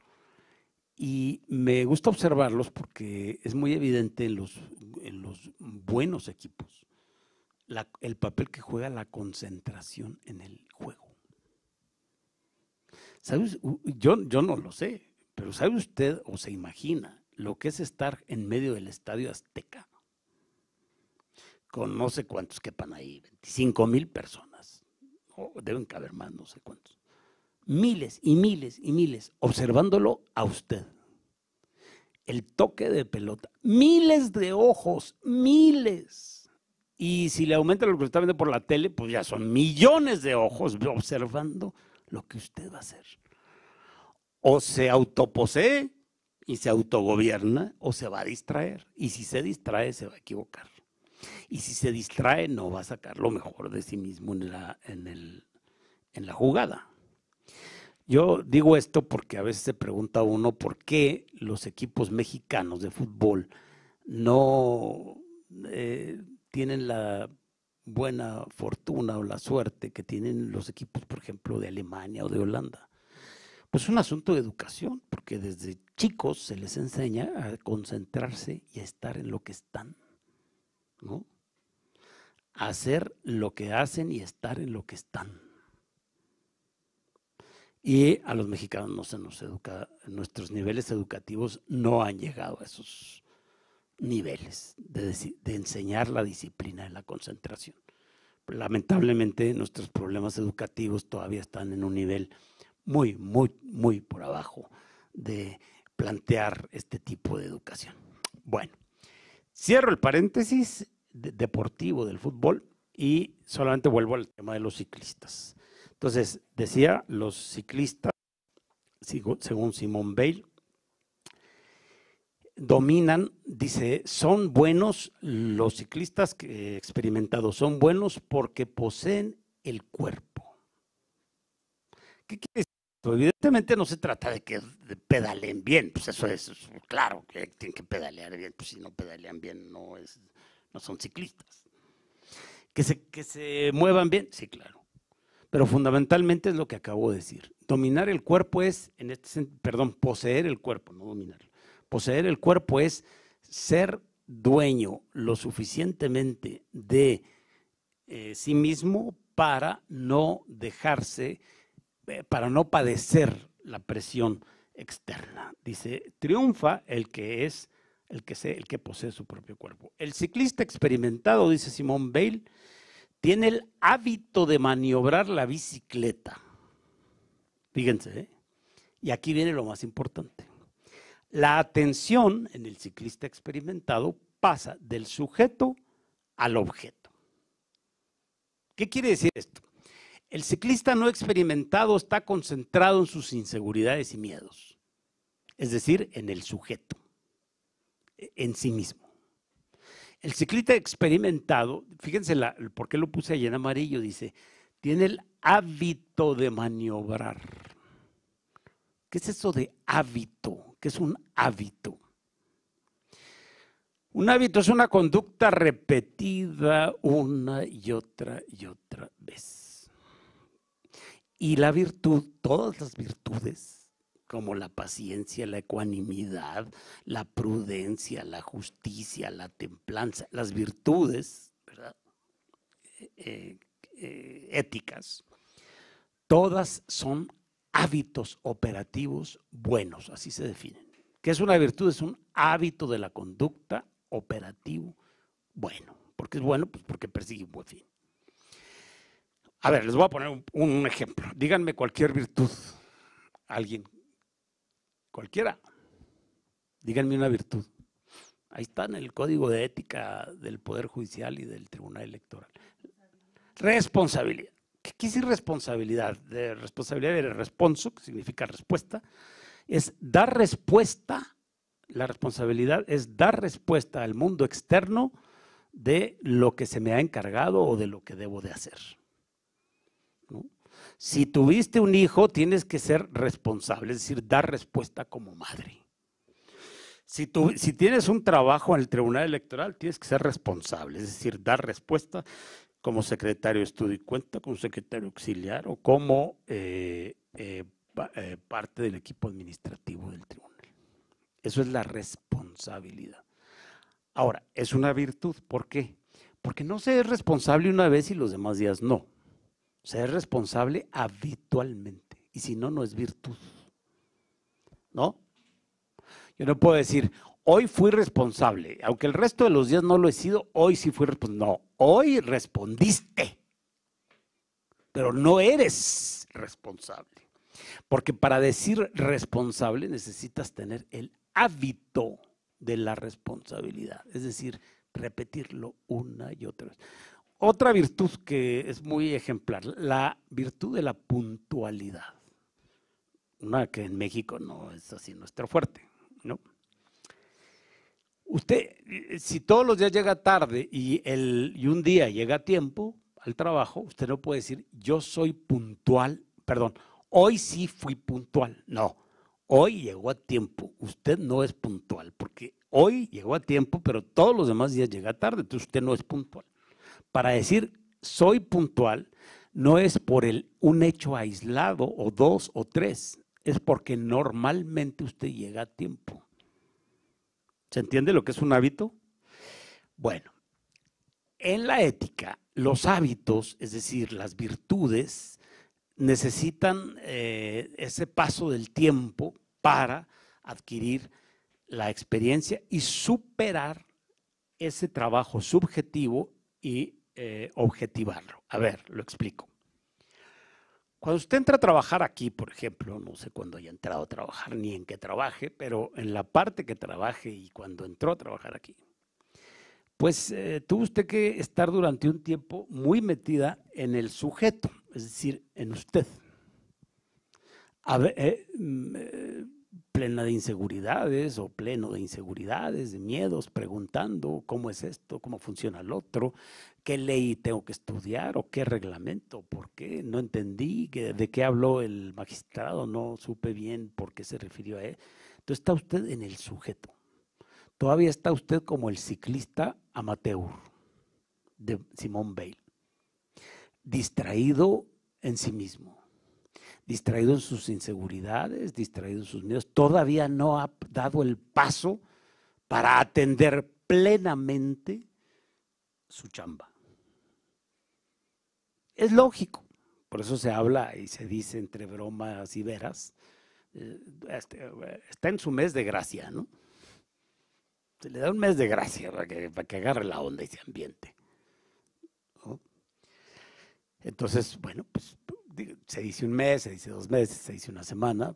Y me gusta observarlos porque es muy evidente en los, los buenos equipos el papel que juega la concentración en el juego. Yo, yo no lo sé, pero ¿sabe usted o se imagina lo que es estar en medio del estadio Azteca con no sé cuántos quepan ahí, 25 mil personas, deben caber más, no sé cuántos, miles y miles y miles, observándolo a usted. El toque de pelota, miles de ojos, miles. Y si le aumenta lo que está viendo por la tele, pues ya son millones de ojos observando lo que usted va a hacer. O se autoposee y se autogobierna, o se va a distraer. Y si se distrae, se va a equivocar. Y si se distrae, no va a sacar lo mejor de sí mismo en la, en el, en la jugada. Yo digo esto porque a veces se pregunta uno por qué los equipos mexicanos de fútbol no eh, tienen la buena fortuna o la suerte que tienen los equipos, por ejemplo, de Alemania o de Holanda. Pues es un asunto de educación, porque desde chicos se les enseña a concentrarse y a estar en lo que están. Hacer lo que hacen y estar en lo que están. Y a los mexicanos no se nos educa, nuestros niveles educativos no han llegado a esos niveles de, de enseñar la disciplina y la concentración. Lamentablemente nuestros problemas educativos todavía están en un nivel muy, muy, muy por abajo de plantear este tipo de educación. Bueno. Cierro el paréntesis deportivo del fútbol y solamente vuelvo al tema de los ciclistas. Entonces, decía, los ciclistas, según Simón Bale, dominan, dice, son buenos los ciclistas experimentados, son buenos porque poseen el cuerpo. ¿Qué quiere evidentemente no se trata de que pedalen bien, pues eso es, claro, que tienen que pedalear bien, pues si no pedalean bien no, es, no son ciclistas. Que se, muevan bien, sí, claro. Pero fundamentalmente es lo que acabo de decir. Dominar el cuerpo es, en este, perdón, poseer el cuerpo, no dominarlo. Poseer el cuerpo es ser dueño lo suficientemente de eh, sí mismo para no dejarse eh, para no padecer la presión externa. Dice, triunfa el que es, el que, el que posee su propio cuerpo. El ciclista experimentado, dice Simón Bale, tiene el hábito de maniobrar la bicicleta. Fíjense, ¿eh? y aquí viene lo más importante. La atención en el ciclista experimentado pasa del sujeto al objeto. ¿Qué quiere decir esto? El ciclista no experimentado está concentrado en sus inseguridades y miedos, es decir, en el sujeto, e, en sí mismo. El ciclista experimentado, fíjense la, por qué lo puse allí en amarillo, dice, tiene el hábito de maniobrar. ¿Qué es eso de hábito? ¿Qué es un hábito? Un hábito es una conducta repetida una y otra y otra vez. Y la virtud, todas las virtudes, como la paciencia, la ecuanimidad, la prudencia, la justicia, la templanza, las virtudes, eh, eh, eh, éticas, todas son hábitos operativos buenos, así se definen. ¿Qué es una virtud? Es un hábito de la conducta operativo bueno. porque es bueno? Pues porque persigue un buen fin. A ver, les voy a poner un, ejemplo. Díganme cualquier virtud. Alguien. Cualquiera. Díganme una virtud. Ahí está en el código de ética del Poder Judicial y del Tribunal Electoral. Responsabilidad. ¿Qué, es responsabilidad? De responsabilidad de responso, que significa respuesta, es dar respuesta. La responsabilidad es dar respuesta al mundo externo de lo que se me ha encargado o de lo que debo de hacer. Si tuviste un hijo, tienes que ser responsable, es decir, dar respuesta como madre. Si, tienes un trabajo en el Tribunal Electoral, tienes que ser responsable, es decir, dar respuesta como secretario de estudio y cuenta, como secretario auxiliar o como eh, eh, eh, parte del equipo administrativo del tribunal. Eso es la responsabilidad. Ahora, es una virtud, ¿por qué? Porque no se es responsable una vez y los demás días no sea, responsable habitualmente. Y si no, no es virtud. ¿No? Yo no puedo decir, hoy fui responsable. Aunque el resto de los días no lo he sido, hoy sí fui responsable. No, hoy respondiste. Pero no eres responsable. Porque para decir responsable necesitas tener el hábito de la responsabilidad. Es decir, repetirlo una y otra vez. Otra virtud que es muy ejemplar, la virtud de la puntualidad. Una que en México no es así nuestro fuerte, ¿no? Usted, si todos los días llega tarde y, y un día llega a tiempo al trabajo, usted no puede decir, yo soy puntual, perdón, hoy sí fui puntual. No, hoy llegó a tiempo. Usted no es puntual, porque hoy llegó a tiempo, pero todos los demás días llega tarde, entonces usted no es puntual. Para decir soy puntual no es por un hecho aislado o dos o tres, es porque normalmente usted llega a tiempo. ¿Se entiende lo que es un hábito? Bueno, en la ética, los hábitos, es decir, las virtudes, necesitan eh, ese paso del tiempo para adquirir la experiencia y superar ese trabajo subjetivo y eh, objetivarlo. A ver, lo explico. Cuando usted entra a trabajar aquí, por ejemplo, no sé cuándo haya entrado a trabajar ni en qué trabaje, pero en la parte que trabaje y cuando entró a trabajar aquí, pues eh, tuvo usted que estar durante un tiempo muy metida en el sujeto, es decir, en usted. A ver, eh, mm, plena de inseguridades o pleno de inseguridades, de miedos, preguntando cómo es esto, cómo funciona el otro, qué ley tengo que estudiar o qué reglamento, por qué, no entendí de qué habló el magistrado, no supe bien por qué se refirió a él. Entonces está usted en el sujeto. Todavía está usted como el ciclista amateur de Simón Bale, distraído en sí mismo distraído en sus inseguridades, distraído en sus miedos, todavía no ha dado el paso para atender plenamente su chamba. Es lógico, por eso se habla y se dice entre bromas y veras, eh, este, está en su mes de gracia, ¿no? Se le da un mes de gracia para que, agarre la onda y se ambiente. Entonces, bueno, pues se dice un mes, se dice dos meses, se dice una semana,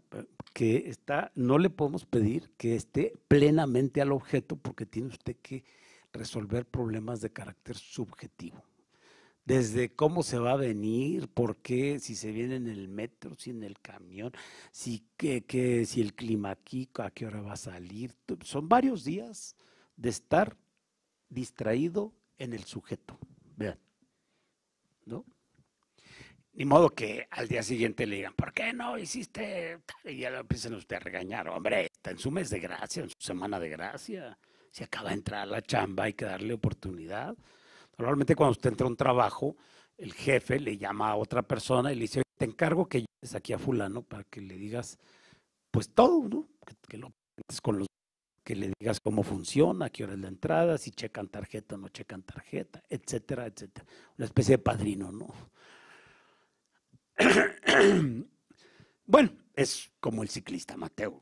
que está, no le podemos pedir que esté plenamente al objeto porque tiene usted que resolver problemas de carácter subjetivo. Desde cómo se va a venir, por qué, si se viene en el metro, si en el camión, si, si el clima aquí, a qué hora va a salir. Son varios días de estar distraído en el sujeto. Vean. ¿No? Ni modo que al día siguiente le digan, ¿por qué no hiciste? Y ya lo empiecen usted a regañar. Hombre, está en su mes de gracia, en su semana de gracia. si acaba de entrar a la chamba, hay que darle oportunidad. Normalmente cuando usted entra a un trabajo, el jefe le llama a otra persona y le dice, te encargo que llegues aquí a fulano para que le digas, pues todo, ¿no? Que, lo con los que le digas cómo funciona, qué hora es la entrada, si checan tarjeta o no checan tarjeta, etcétera, etcétera. Una especie de padrino, ¿no? bueno, es como el ciclista amateur.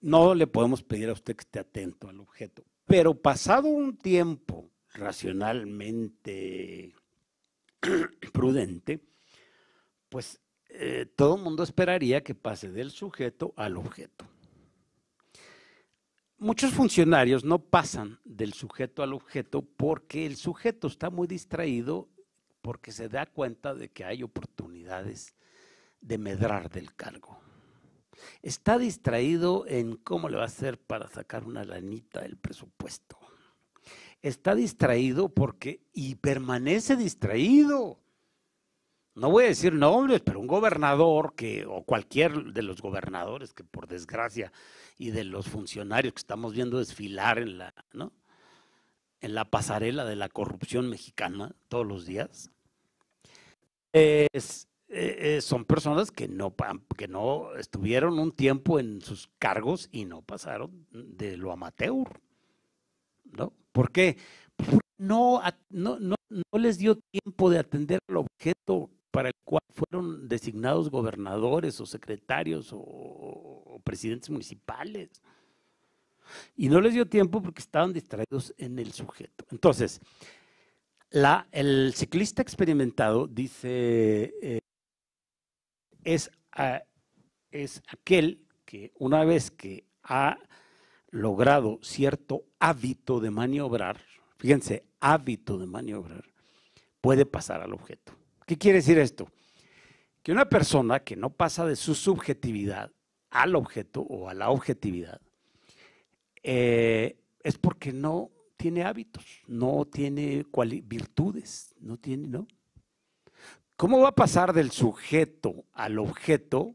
No le podemos pedir a usted que esté atento al objeto, pero pasado un tiempo racionalmente prudente, pues eh, todo el mundo esperaría que pase del sujeto al objeto. Muchos funcionarios no pasan del sujeto al objeto porque el sujeto está muy distraído porque se da cuenta de que hay oportunidades de medrar del cargo. Está distraído en cómo le va a hacer para sacar una lanita del presupuesto. Está distraído porque y permanece distraído. No voy a decir nombres, pero un gobernador que o cualquier de los gobernadores que por desgracia y de los funcionarios que estamos viendo desfilar en la, en la pasarela de la corrupción mexicana todos los días, es, eh, eh, son personas que no, que no estuvieron un tiempo en sus cargos y no pasaron de lo amateur. ¿no? ¿Por qué? Porque no, no, les dio tiempo de atender al objeto para el cual fueron designados gobernadores o secretarios o, presidentes municipales. Y no les dio tiempo porque estaban distraídos en el sujeto. Entonces, el ciclista experimentado dice, eh, es, ah, es aquel que una vez que ha logrado cierto hábito de maniobrar, fíjense, hábito de maniobrar, puede pasar al objeto. ¿Qué quiere decir esto? Que una persona que no pasa de su subjetividad al objeto o a la objetividad eh, es porque no tiene hábitos, no tiene virtudes, no tiene, ¿no? ¿Cómo va a pasar del sujeto al objeto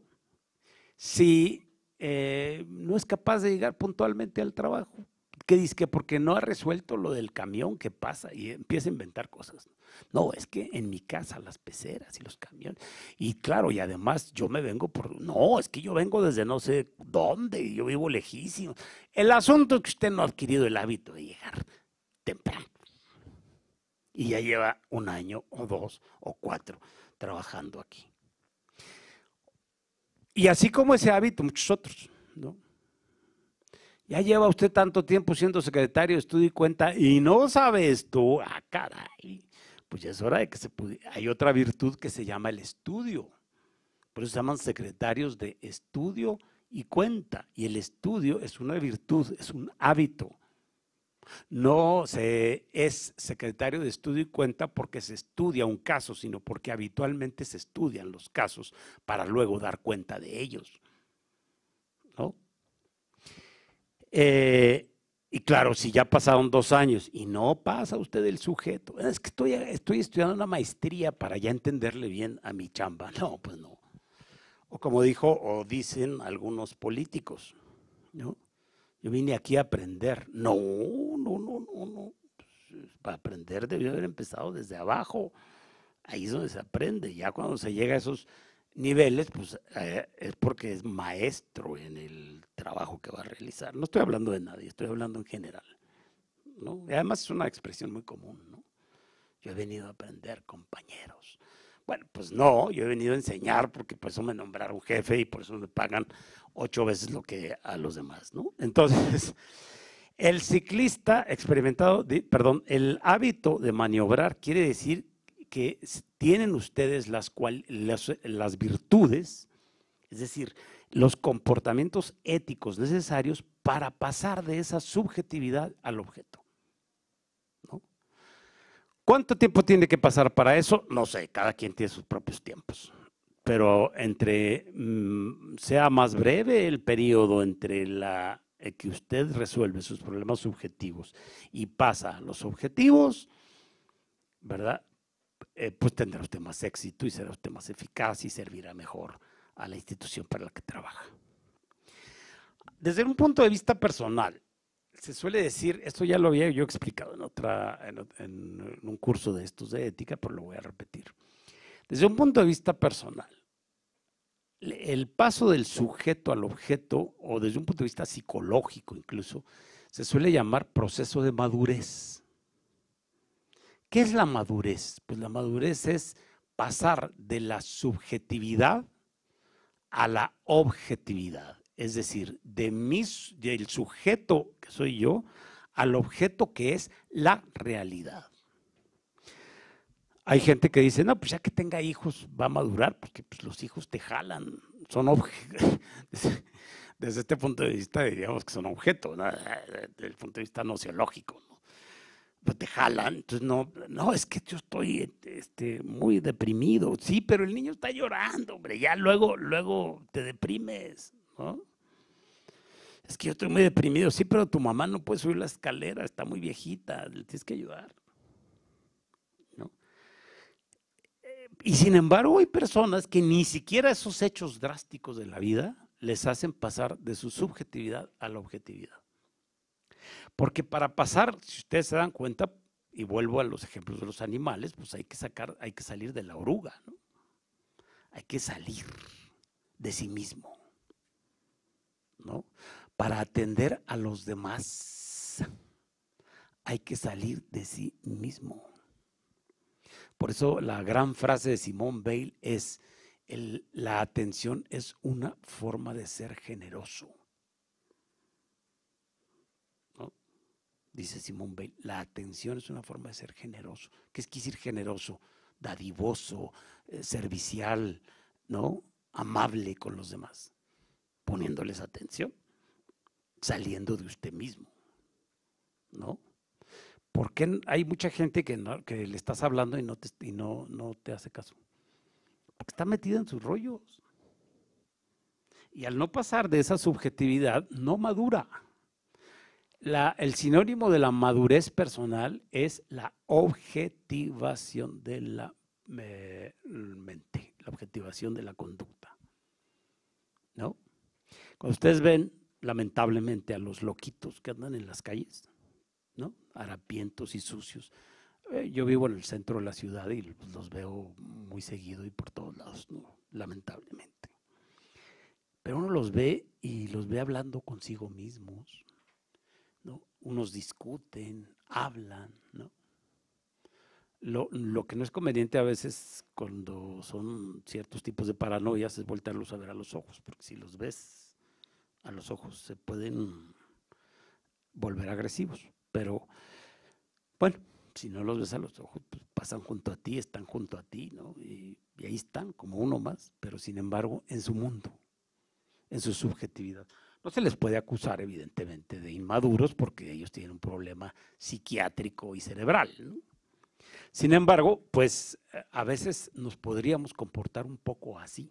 si eh, no es capaz de llegar puntualmente al trabajo? ¿Qué dice? Que porque no ha resuelto lo del camión que pasa y empieza a inventar cosas. No, es que en mi casa las peceras y los camiones. Y claro, y además yo me vengo por... No, es que yo vengo desde no sé dónde yo vivo lejísimo. El asunto es que usted no ha adquirido el hábito de llegar temprano. Y ya lleva un año o dos o cuatro trabajando aquí. Y así como ese hábito, muchos otros, ¿no? Ya lleva usted tanto tiempo siendo secretario de estudio y cuenta y no sabes tú, ah, caray, pues ya es hora de que se pudiera. Hay otra virtud que se llama el estudio. Por eso se llaman secretarios de estudio y cuenta. Y el estudio es una virtud, es un hábito. No se es secretario de estudio y cuenta porque se estudia un caso, sino porque habitualmente se estudian los casos para luego dar cuenta de ellos. ¿No? Eh, y claro, si ya pasaron dos años y no pasa usted el sujeto, es que estoy, estoy estudiando una maestría para ya entenderle bien a mi chamba. No, pues no. O como dijo o dicen algunos políticos, ¿no? Yo vine aquí a aprender. No, no, no, no, no. Pues, para aprender debió haber empezado desde abajo. Ahí es donde se aprende. Ya cuando se llega a esos niveles, pues eh, es porque es maestro en el trabajo que va a realizar. No estoy hablando de nadie, estoy hablando en general. ¿no? además es una expresión muy común, ¿no? Yo he venido a aprender, compañeros. Bueno, pues no, yo he venido a enseñar porque por eso me nombraron jefe y por eso me pagan ocho veces lo que a los demás, ¿no? Entonces, el ciclista experimentado, perdón, el hábito de maniobrar quiere decir que tienen ustedes las, las, virtudes, es decir, los comportamientos éticos necesarios para pasar de esa subjetividad al objeto. ¿Cuánto tiempo tiene que pasar para eso? No sé, cada quien tiene sus propios tiempos. Pero entre mm, sea más breve el periodo entre la eh, que usted resuelve sus problemas subjetivos y pasa a los objetivos, ¿verdad? Eh, pues tendrá usted más éxito y será usted más eficaz y servirá mejor a la institución para la que trabaja. Desde un punto de vista personal, se suele decir, esto ya lo había yo explicado en, otra, en, en un curso de estos de ética, pero lo voy a repetir. Desde un punto de vista personal, el paso del sujeto al objeto, o desde un punto de vista psicológico incluso, se suele llamar proceso de madurez. ¿Qué es la madurez? Pues la madurez es pasar de la subjetividad a la objetividad, es decir, de del sujeto que soy yo al objeto que es la realidad. Hay gente que dice, no, pues ya que tenga hijos va a madurar, porque pues, los hijos te jalan, son objetos. Desde este punto de vista diríamos que son objetos, desde el punto de vista nociológico pues te jalan, entonces no, no, es que yo estoy este, muy deprimido, sí, pero el niño está llorando, hombre, ya luego, luego te deprimes, ¿no? Es que yo estoy muy deprimido, sí, pero tu mamá no puede subir la escalera, está muy viejita, le tienes que ayudar. ¿no? Y sin embargo hay personas que ni siquiera esos hechos drásticos de la vida les hacen pasar de su subjetividad a la objetividad. Porque para pasar, si ustedes se dan cuenta, y vuelvo a los ejemplos de los animales, pues hay que sacar, hay que salir de la oruga, ¿no? Hay que salir de sí mismo, ¿no? Para atender a los demás, hay que salir de sí mismo. Por eso la gran frase de Simón Bale es, la atención es una forma de ser generoso. dice Simón Bale, la atención es una forma de ser generoso. ¿Qué es decir generoso? Dadivoso, eh, servicial, ¿no? Amable con los demás, poniéndoles atención, saliendo de usted mismo, ¿no? Porque hay mucha gente que, le estás hablando y, no te, y no, no te hace caso? Porque está metida en sus rollos. Y al no pasar de esa subjetividad, no madura el sinónimo de la madurez personal es la objetivación de la mente, la objetivación de la conducta. ¿No? Cuando ustedes ven, lamentablemente, a los loquitos que andan en las calles, ¿no? Harapientos y sucios. Eh, yo vivo en el centro de la ciudad y pues, los veo muy seguido y por todos lados, Lamentablemente. Pero uno los ve y los ve hablando consigo mismos unos discuten, hablan, ¿no? Lo, que no es conveniente a veces cuando son ciertos tipos de paranoias es voltearlos a ver a los ojos, porque si los ves a los ojos se pueden volver agresivos. Pero bueno, si no los ves a los ojos, pues, pasan junto a ti, están junto a ti, ¿no? y ahí están, como uno más, pero sin embargo en su mundo, en su subjetividad. No se les puede acusar, evidentemente, de inmaduros porque ellos tienen un problema psiquiátrico y cerebral. Sin embargo, pues a veces nos podríamos comportar un poco así,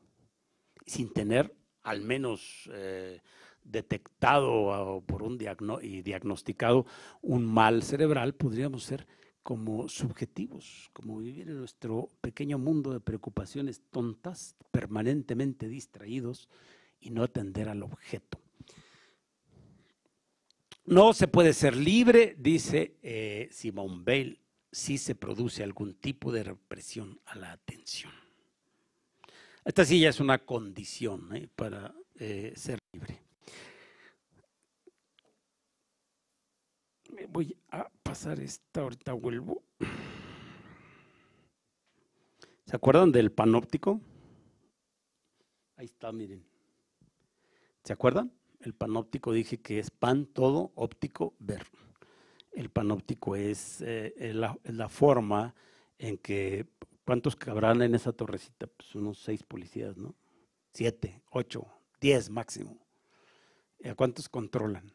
sin tener al menos eh, detectado por un y diagnosticado un mal cerebral, podríamos ser como subjetivos, como vivir en nuestro pequeño mundo de preocupaciones tontas, permanentemente distraídos y no atender al objeto. No se puede ser libre, dice eh, Simón Bell, si se produce algún tipo de represión a la atención. Esta sí ya es una condición ¿eh? para eh, ser libre. Voy a pasar esta, ahorita vuelvo. ¿Se acuerdan del panóptico? Ahí está, miren. ¿Se acuerdan? El panóptico dije que es pan, todo, óptico, ver. El panóptico es, eh, la, forma en que, ¿cuántos cabrán en esa torrecita? Pues unos seis policías, ¿no? Siete, ocho, diez máximo. ¿A cuántos controlan?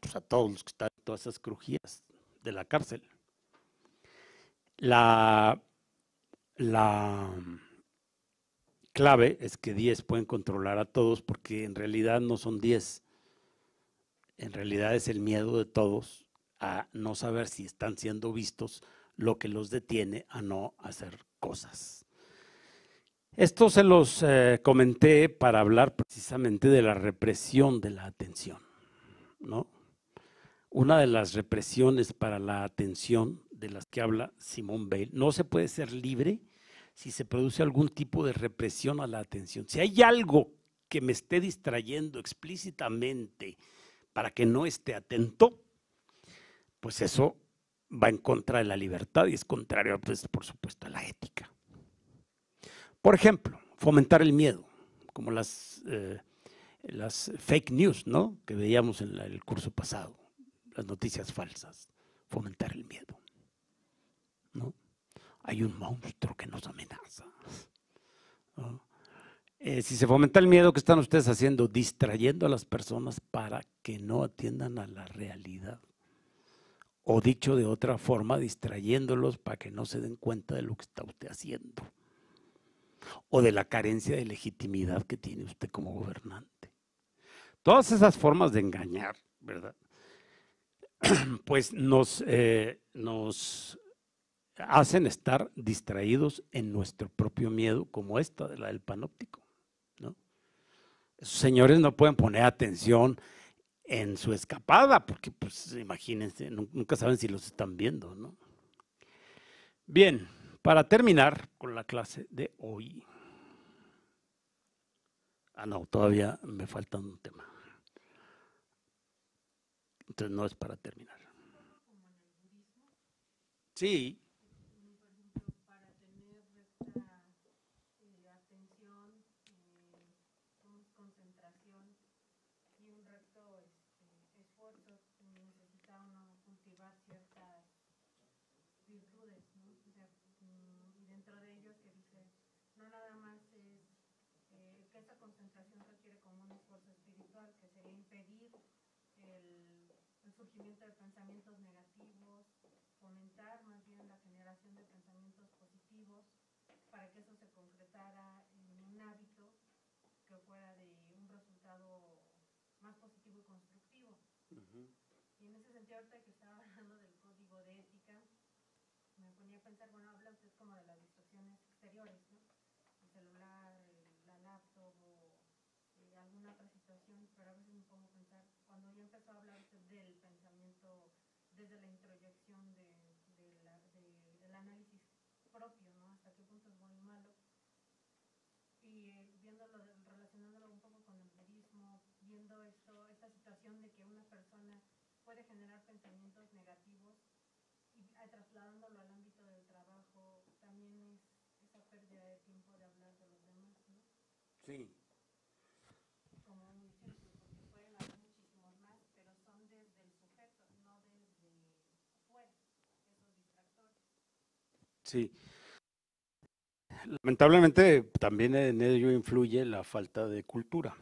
Pues a todos los que están en todas esas crujías de la cárcel. La, la, clave es que 10 pueden controlar a todos porque en realidad no son 10. En realidad es el miedo de todos a no saber si están siendo vistos lo que los detiene a no hacer cosas. Esto se los eh, comenté para hablar precisamente de la represión de la atención, Una de las represiones para la atención de las que habla Simón Bale, no se puede ser libre si se produce algún tipo de represión a la atención. Si hay algo que me esté distrayendo explícitamente para que no esté atento, pues eso va en contra de la libertad y es contrario, pues, por supuesto, a la ética. Por ejemplo, fomentar el miedo, como las, eh, las fake news, ¿no? Que veíamos en el curso pasado, las noticias falsas, fomentar el miedo, ¿no? hay un monstruo que nos amenaza. Eh, si se fomenta el miedo, ¿qué están ustedes haciendo? Distrayendo a las personas para que no atiendan a la realidad. O dicho de otra forma, distrayéndolos para que no se den cuenta de lo que está usted haciendo. O de la carencia de legitimidad que tiene usted como gobernante. Todas esas formas de engañar, ¿verdad? Pues nos, eh, nos hacen estar distraídos en nuestro propio miedo, como esta de la del panóptico. ¿no? Esos señores no pueden poner atención en su escapada, porque pues imagínense, nunca saben si los están viendo, ¿no? Bien, para terminar con la clase de hoy. Ah, no, todavía me falta un tema. Entonces no es para terminar. Sí, surgimiento de pensamientos negativos, fomentar más bien la generación de pensamientos positivos para que eso se concretara en un hábito que fuera de un resultado más positivo y constructivo. Y en ese sentido, ahorita que estaba hablando del código de ética, me ponía a pensar, bueno, habla usted como de las distracciones exteriores, desde la introyección de, la, de, del análisis propio, ¿no? Hasta qué punto es bueno y malo. Y eh, viéndolo, relacionándolo un poco con el empirismo, viendo esto, esta situación de que una persona puede generar pensamientos negativos y ah, trasladándolo al ámbito del trabajo, también es esa pérdida de tiempo de hablar de los demás, ¿no? Sí, Sí. Lamentablemente también en ello influye la falta de cultura.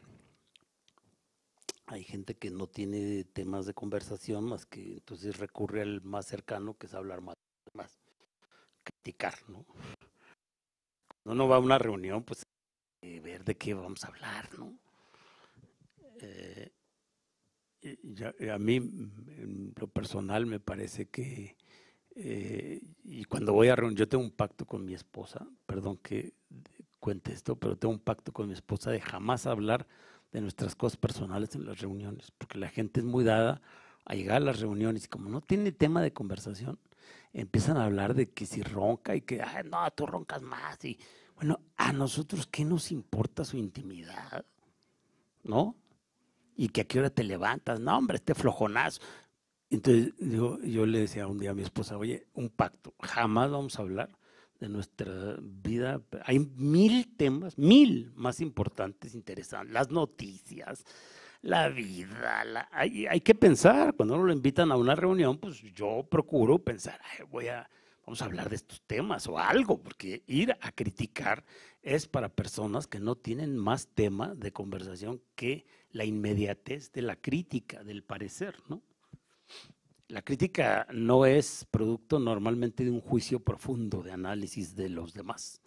Hay gente que no tiene temas de conversación más que entonces recurre al más cercano que es hablar más, criticar, ¿no? Cuando uno va a una reunión, pues eh, ver de qué vamos a hablar, ¿no? Eh, a mí, en lo personal, me parece que eh, y cuando voy a reunir, yo tengo un pacto con mi esposa, perdón que cuente esto, pero tengo un pacto con mi esposa de jamás hablar de nuestras cosas personales en las reuniones, porque la gente es muy dada a llegar a las reuniones y como no tiene tema de conversación, empiezan a hablar de que si ronca y que, no, tú roncas más. Y bueno, a nosotros, ¿qué nos importa su intimidad? ¿No? Y que a qué hora te levantas, no, hombre, este flojonazo. Entonces yo, yo le decía un día a mi esposa, oye, un pacto, jamás vamos a hablar de nuestra vida. Hay mil temas, mil más importantes, interesantes, las noticias, la vida. hay, hay, que pensar, cuando uno lo invitan a una reunión, pues yo procuro pensar, voy a, vamos a hablar de estos temas o algo, porque ir a criticar es para personas que no tienen más tema de conversación que la inmediatez de la crítica, del parecer, ¿no? La crítica no es producto normalmente de un juicio profundo de análisis de los demás,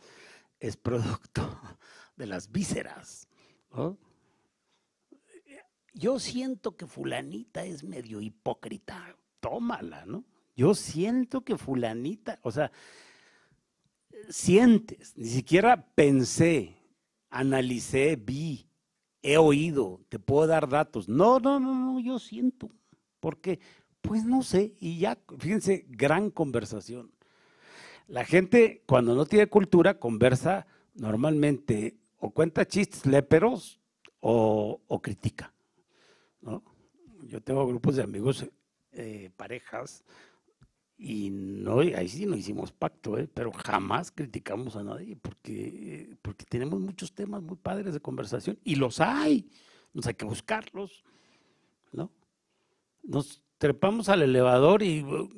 es producto de las vísceras. Yo siento que fulanita es medio hipócrita, tómala, ¿no? Yo siento que fulanita, o sea, sientes, ni siquiera pensé, analicé, vi, he oído, te puedo dar datos. No, no, no, no, yo siento, porque pues no sé, y ya, fíjense, gran conversación. La gente cuando no tiene cultura conversa normalmente o cuenta chistes léperos o, critica. Yo tengo grupos de amigos, eh, parejas, y no, ahí sí no hicimos pacto, ¿eh? pero jamás criticamos a nadie porque, porque tenemos muchos temas muy padres de conversación y los hay, nos hay que buscarlos. ¿no? Nos, trepamos al elevador y uh,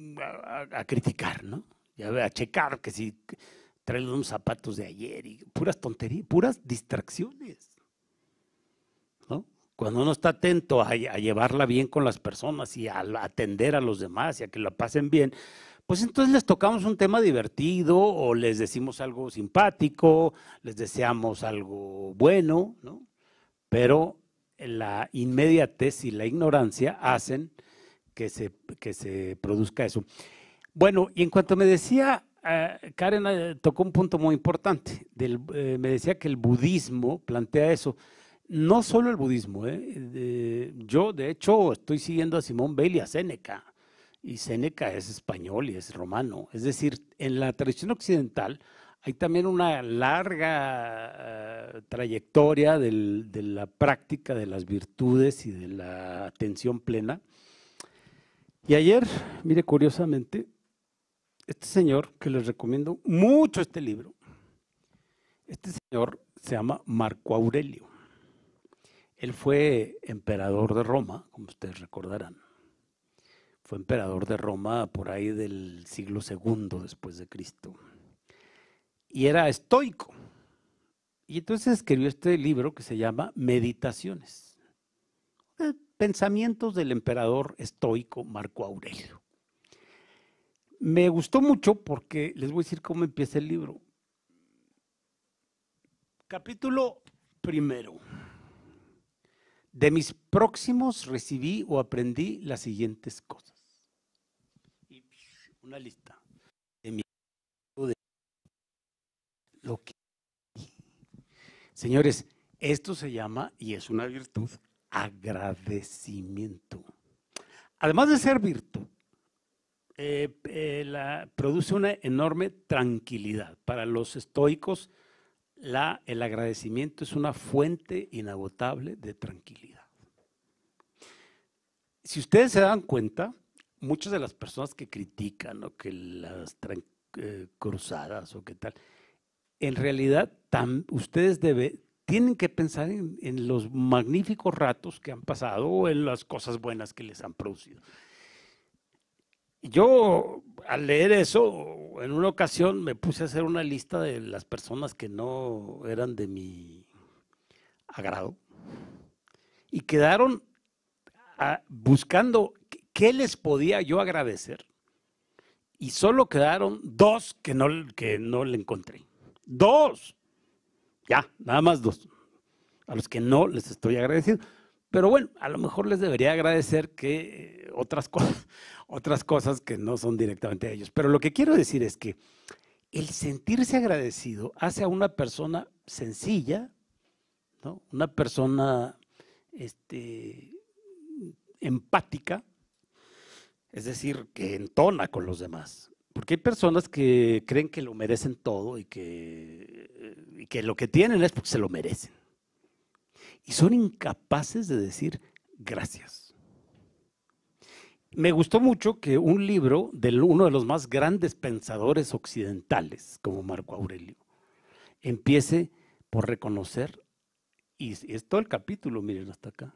a, criticar, ¿no? a, checar que si traen unos zapatos de ayer y puras tonterías, puras distracciones. ¿no? Cuando uno está atento a, llevarla bien con las personas y a atender a los demás y a que la pasen bien, pues entonces les tocamos un tema divertido o les decimos algo simpático, les deseamos algo bueno, ¿no? Pero la inmediatez y la ignorancia hacen que se, que se produzca eso. Bueno, y en cuanto me decía, ah, Karen ah, tocó un punto muy importante, del, eh, me decía que el budismo plantea eso. No solo el budismo, eh, yo de hecho estoy siguiendo a Simón Bale y a Séneca, y Séneca es español y es romano. Es decir, en la tradición occidental hay también una larga ah, trayectoria de la práctica de las virtudes y de la atención plena y ayer, mire, curiosamente, este señor, que les recomiendo mucho este libro, este señor se llama Marco Aurelio. Él fue emperador de Roma, como ustedes recordarán. Fue emperador de Roma por ahí del siglo II después de Cristo. Y era estoico. Y entonces escribió este libro que se llama Meditaciones. Pensamientos del emperador estoico Marco Aurelio. Me gustó mucho porque les voy a decir cómo empieza el libro. Capítulo primero. De mis próximos recibí o aprendí las siguientes cosas. una lista. De mi lo que señores, esto se llama y es una virtud agradecimiento. Además de ser virtud, eh, eh, produce una enorme tranquilidad. Para los estoicos, la, el agradecimiento es una fuente inagotable de tranquilidad. Si ustedes se dan cuenta, muchas de las personas que critican o que las eh, cruzadas o qué tal, en realidad ustedes deben tienen que pensar en, los magníficos ratos que han pasado o en las cosas buenas que les han producido. Yo al leer eso, en una ocasión me puse a hacer una lista de las personas que no eran de mi agrado y quedaron ah, buscando qué les podía yo agradecer. Y solo quedaron dos que no, que no le encontré. Dos. Ya, nada más dos. A los que no les estoy agradecido. Pero bueno, a lo mejor les debería agradecer que eh, otras cosas, otras cosas que no son directamente a ellos. Pero lo que quiero decir es que el sentirse agradecido hace a una persona sencilla, una persona este, empática, es decir, que entona con los demás. Porque hay personas que creen que lo merecen todo y que, lo que tienen es porque se lo merecen. Y son incapaces de decir gracias. Me gustó mucho que un libro de uno de los más grandes pensadores occidentales, como Marco Aurelio, empiece por reconocer, y es todo el capítulo, miren hasta acá,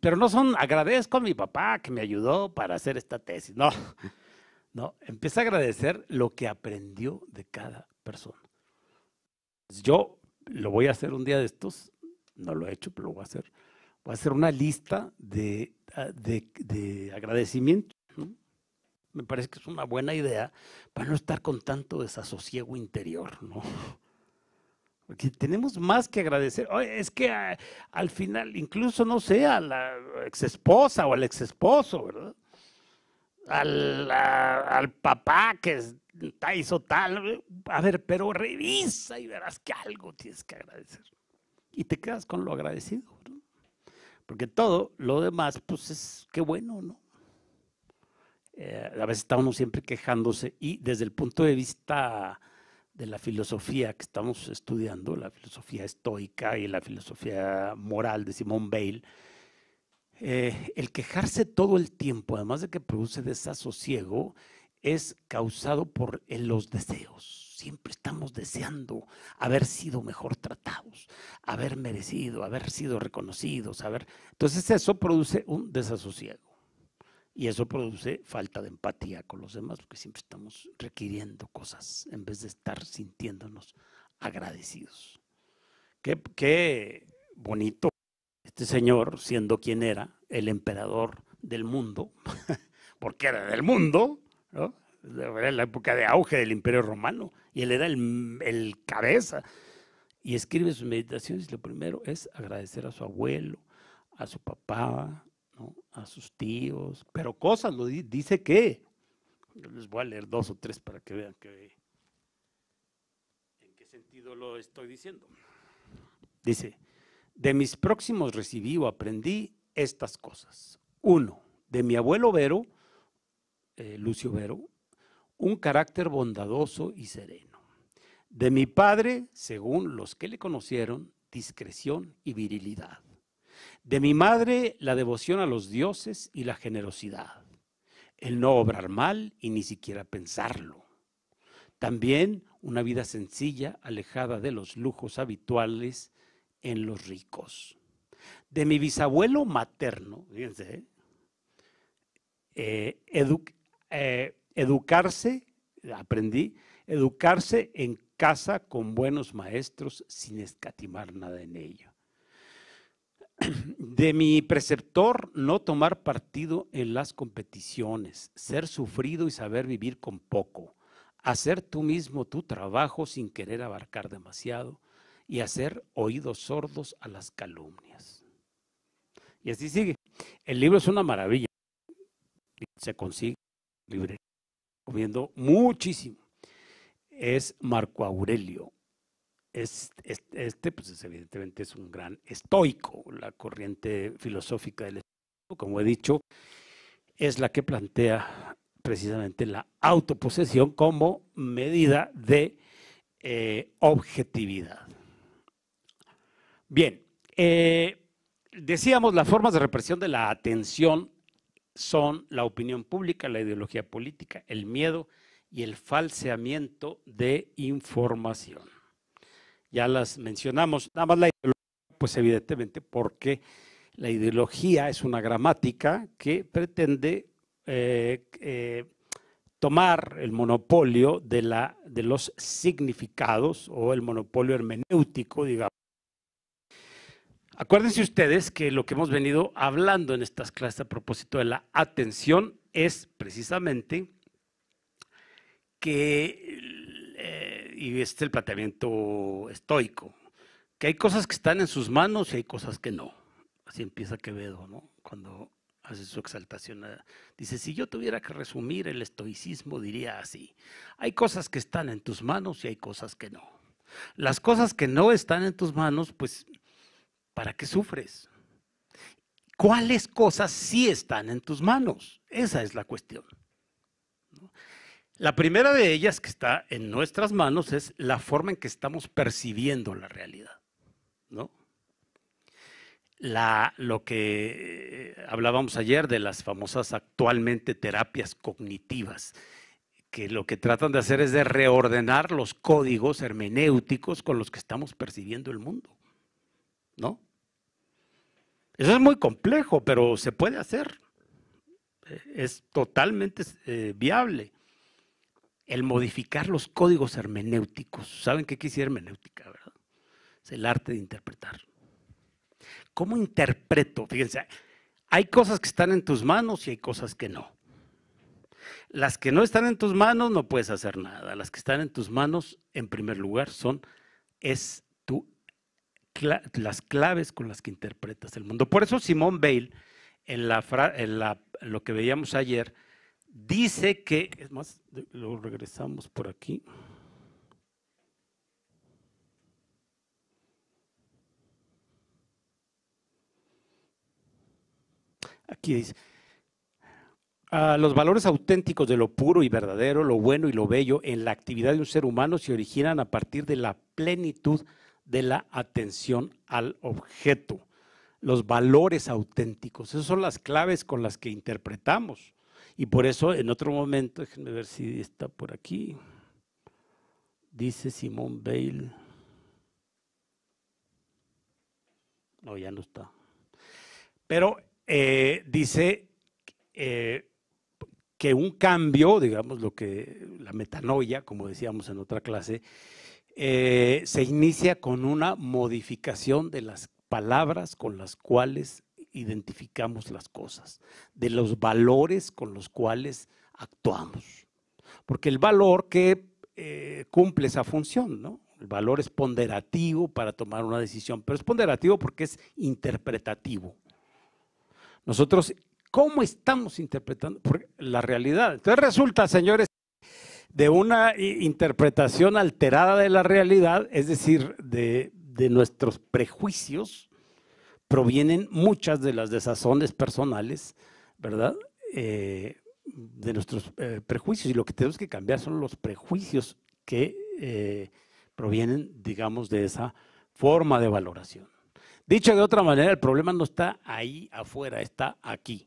pero no son, agradezco a mi papá que me ayudó para hacer esta tesis. No, no, empieza a agradecer lo que aprendió de cada persona. Yo lo voy a hacer un día de estos, no lo he hecho, pero lo voy a hacer. Voy a hacer una lista de, ah, de, agradecimiento. Me parece que es una buena idea para no estar con tanto desasosiego interior, ¿no? Porque tenemos más que agradecer. es que ah, al final, incluso no sé, a la exesposa o al exesposo, ¿verdad? Al, al papá que hizo tal. A ver, pero revisa y verás que algo tienes que agradecer. Y te quedas con lo agradecido, ¿verdad? Porque todo lo demás, pues es qué bueno, ¿no? Eh, a veces está uno siempre quejándose y desde el punto de vista de la filosofía que estamos estudiando, la filosofía estoica y la filosofía moral de Simón Bale, eh, el quejarse todo el tiempo, además de que produce desasosiego, es causado por los deseos. Siempre estamos deseando haber sido mejor tratados, haber merecido, haber sido reconocidos, haber... Entonces eso produce un desasosiego. Y eso produce falta de empatía con los demás, porque siempre estamos requiriendo cosas en vez de estar sintiéndonos agradecidos. Qué, qué bonito este señor, siendo quien era, el emperador del mundo, porque era del mundo, ¿no? era la época de auge del imperio romano, y él era el, el cabeza. Y escribe sus meditaciones, y lo primero es agradecer a su abuelo, a su papá, a sus tíos, pero cosas, dice que, les voy a leer dos o tres para que vean que, en qué sentido lo estoy diciendo. Dice, de mis próximos recibí o aprendí estas cosas. Uno, de mi abuelo Vero, eh, Lucio Vero, un carácter bondadoso y sereno. De mi padre, según los que le conocieron, discreción y virilidad. De mi madre la devoción a los dioses y la generosidad, el no obrar mal y ni siquiera pensarlo. También una vida sencilla, alejada de los lujos habituales en los ricos. De mi bisabuelo materno, fíjense, ¿eh? Eh, eh, educarse, aprendí, educarse en casa con buenos maestros sin escatimar nada en ello. de mi preceptor no tomar partido en las competiciones, ser sufrido y saber vivir con poco, hacer tú mismo tu trabajo sin querer abarcar demasiado y hacer oídos sordos a las calumnias. Y así sigue. El libro es una maravilla. Se consigue libre. Comiendo muchísimo. Es Marco Aurelio este, pues evidentemente es un gran estoico, la corriente filosófica del estoico, como he dicho, es la que plantea precisamente la autoposesión como medida de eh, objetividad. Bien, eh, decíamos las formas de represión de la atención son la opinión pública, la ideología política, el miedo y el falseamiento de información ya las mencionamos. Nada más la ideología, pues evidentemente porque la ideología es una gramática que pretende eh, eh, tomar el monopolio de, la, de los significados o el monopolio hermenéutico, digamos. Acuérdense ustedes que lo que hemos venido hablando en estas clases a propósito de la atención es precisamente que y este es el planteamiento estoico, que hay cosas que están en sus manos y hay cosas que no. Así empieza Quevedo, ¿no? Cuando hace su exaltación. Dice, si yo tuviera que resumir el estoicismo, diría así, hay cosas que están en tus manos y hay cosas que no. Las cosas que no están en tus manos, pues, ¿para qué sufres? ¿Cuáles cosas sí están en tus manos? Esa es la cuestión. La primera de ellas que está en nuestras manos es la forma en que estamos percibiendo la realidad, ¿no? lo que eh, hablábamos ayer de las famosas actualmente terapias cognitivas, que lo que tratan de hacer es de reordenar los códigos hermenéuticos con los que estamos percibiendo el mundo, ¿no? Eso es muy complejo, pero se puede hacer. Eh, es totalmente eh, viable el modificar los códigos hermenéuticos. ¿Saben qué quisiera hermenéutica, verdad? Es el arte de interpretar. ¿Cómo interpreto? Fíjense, hay cosas que están en tus manos y hay cosas que no. Las que no están en tus manos no puedes hacer nada. Las que están en tus manos, en primer lugar, son es tu, las claves con las que interpretas el mundo. Por eso Simón Bale, en, la, en la, lo que veíamos ayer, dice que, es más, lo regresamos por aquí. Aquí dice, ah, los valores auténticos de lo puro y verdadero, lo bueno y lo bello en la actividad de un ser humano se originan a partir de la plenitud de la atención al objeto. Los valores auténticos, esas son las claves con las que interpretamos y por eso en otro momento, déjenme ver si está por aquí, dice Simón Bale. No, ya no está. Pero eh, dice eh, que un cambio, digamos, lo que la metanoia, como decíamos en otra clase, eh, se inicia con una modificación de las palabras con las cuales identificamos las cosas, de los valores con los cuales actuamos. Porque el valor que eh, cumple esa función, ¿no? El valor es ponderativo para tomar una decisión, pero es ponderativo porque es interpretativo. Nosotros, ¿cómo estamos interpretando la realidad? Entonces resulta, señores, de una interpretación alterada de la realidad, es decir, de, de nuestros prejuicios, provienen muchas de las desazones personales, ¿verdad? Eh, de nuestros eh, prejuicios. Y lo que tenemos que cambiar son los prejuicios que eh, provienen, digamos, de esa forma de valoración. Dicho de otra manera, el problema no está ahí afuera, está aquí.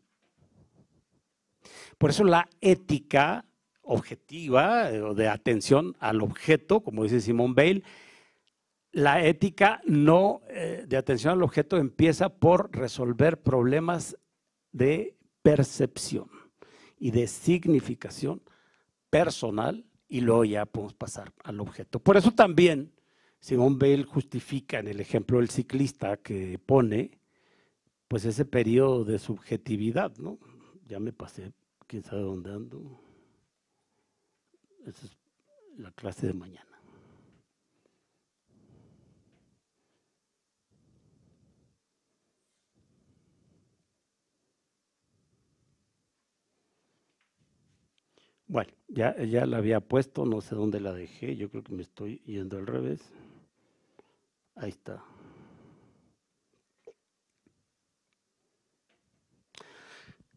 Por eso la ética objetiva o de atención al objeto, como dice Simón Bale, la ética no eh, de atención al objeto empieza por resolver problemas de percepción y de significación personal y luego ya podemos pasar al objeto. Por eso también según Bell justifica en el ejemplo del ciclista que pone pues ese periodo de subjetividad, ¿no? Ya me pasé, quién sabe dónde ando. Esa es la clase de mañana. Bueno, ya, ya la había puesto, no sé dónde la dejé, yo creo que me estoy yendo al revés. Ahí está.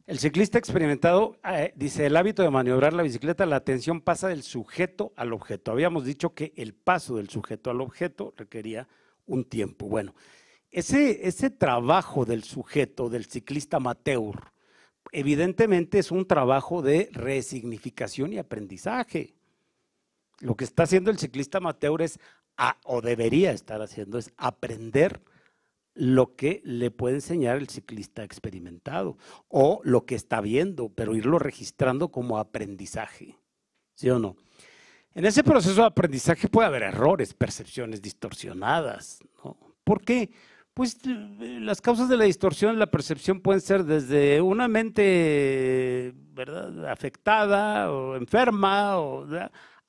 El ciclista experimentado eh, dice, el hábito de maniobrar la bicicleta, la atención pasa del sujeto al objeto. Habíamos dicho que el paso del sujeto al objeto requería un tiempo. Bueno, ese, ese trabajo del sujeto, del ciclista amateur, evidentemente es un trabajo de resignificación y aprendizaje. Lo que está haciendo el ciclista amateur es, o debería estar haciendo, es aprender lo que le puede enseñar el ciclista experimentado o lo que está viendo, pero irlo registrando como aprendizaje. ¿Sí o no? En ese proceso de aprendizaje puede haber errores, percepciones distorsionadas. ¿no? ¿Por qué? Pues eh, las causas de la distorsión de la percepción pueden ser desde una mente afectada o enferma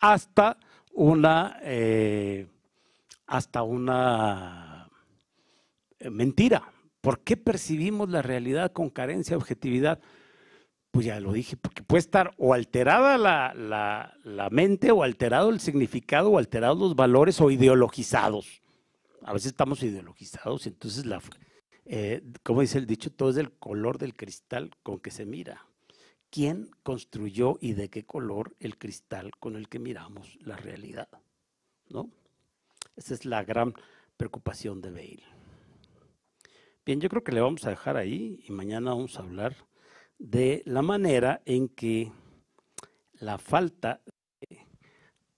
hasta una eh, hasta una eh, mentira. ¿Por qué percibimos la realidad con carencia de objetividad? Pues ya lo dije, porque puede estar o alterada la mente, o alterado el significado, o alterados los valores, o ideologizados a veces estamos ideologizados, y entonces, la, eh, como dice el dicho, todo es el color del cristal con que se mira. ¿Quién construyó y de qué color el cristal con el que miramos la realidad? ¿No? Esa es la gran preocupación de Bale. Bien, yo creo que le vamos a dejar ahí y mañana vamos a hablar de la manera en que la falta de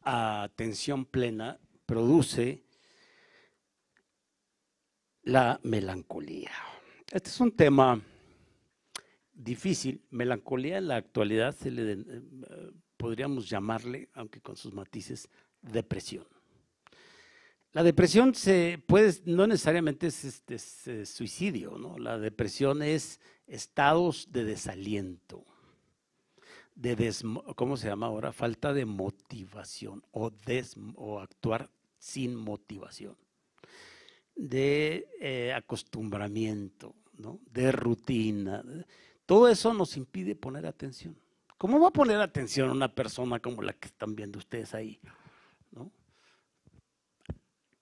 atención plena produce la melancolía. Este es un tema difícil. Melancolía en la actualidad se le eh, podríamos llamarle, aunque con sus matices, depresión. La depresión se puede, no necesariamente es, este, eh, suicidio, ¿no? La depresión es estados de desaliento, de ¿cómo se llama ahora? Falta de motivación o actuar sin motivación de eh, acostumbramiento, ¿no? de rutina. Todo eso nos impide poner atención. ¿Cómo va a poner atención una persona como la que están viendo ustedes ahí?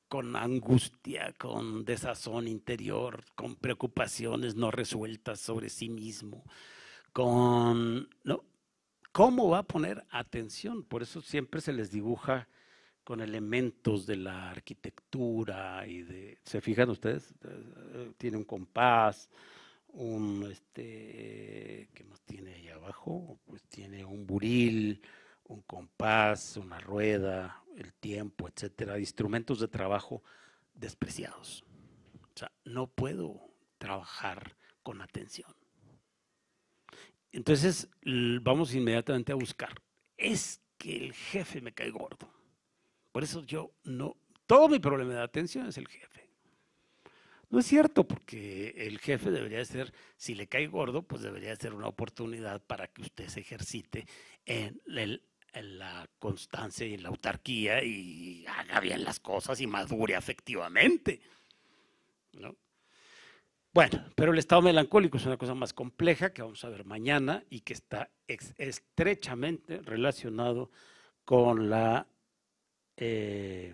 Con angustia, con desazón interior, con preocupaciones no resueltas sobre sí mismo, con... ¿no? ¿Cómo va a poner atención? Por eso siempre se les dibuja con elementos de la arquitectura y de, ¿se fijan ustedes? Eh, eh, tiene un compás, un, este, ¿qué más tiene ahí abajo? Pues tiene un buril, un compás, una rueda, el tiempo, etcétera, instrumentos de trabajo despreciados. O sea, no puedo trabajar con atención. Entonces, vamos inmediatamente a buscar. Es que el jefe me cae gordo por eso yo no, todo mi problema de atención es el jefe. No es cierto, porque el jefe debería ser, si le cae gordo, pues debería ser una oportunidad para que usted se ejercite en, la constancia y en la autarquía y haga bien las cosas y madure afectivamente. Bueno, pero el estado melancólico es una cosa más compleja que vamos a ver mañana y que está estrechamente relacionado con la eh,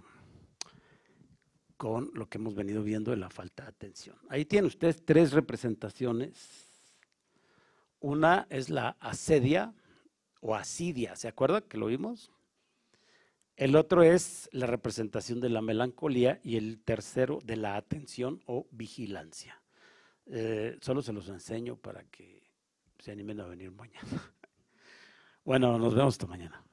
con lo que hemos venido viendo de la falta de atención. Ahí tienen ustedes tres representaciones. Una es la asedia o asidia, ¿se acuerda que lo vimos? El otro es la representación de la melancolía y el tercero de la atención o vigilancia. Eh, solo se los enseño para que se animen a venir mañana. Bueno, nos vemos hasta mañana.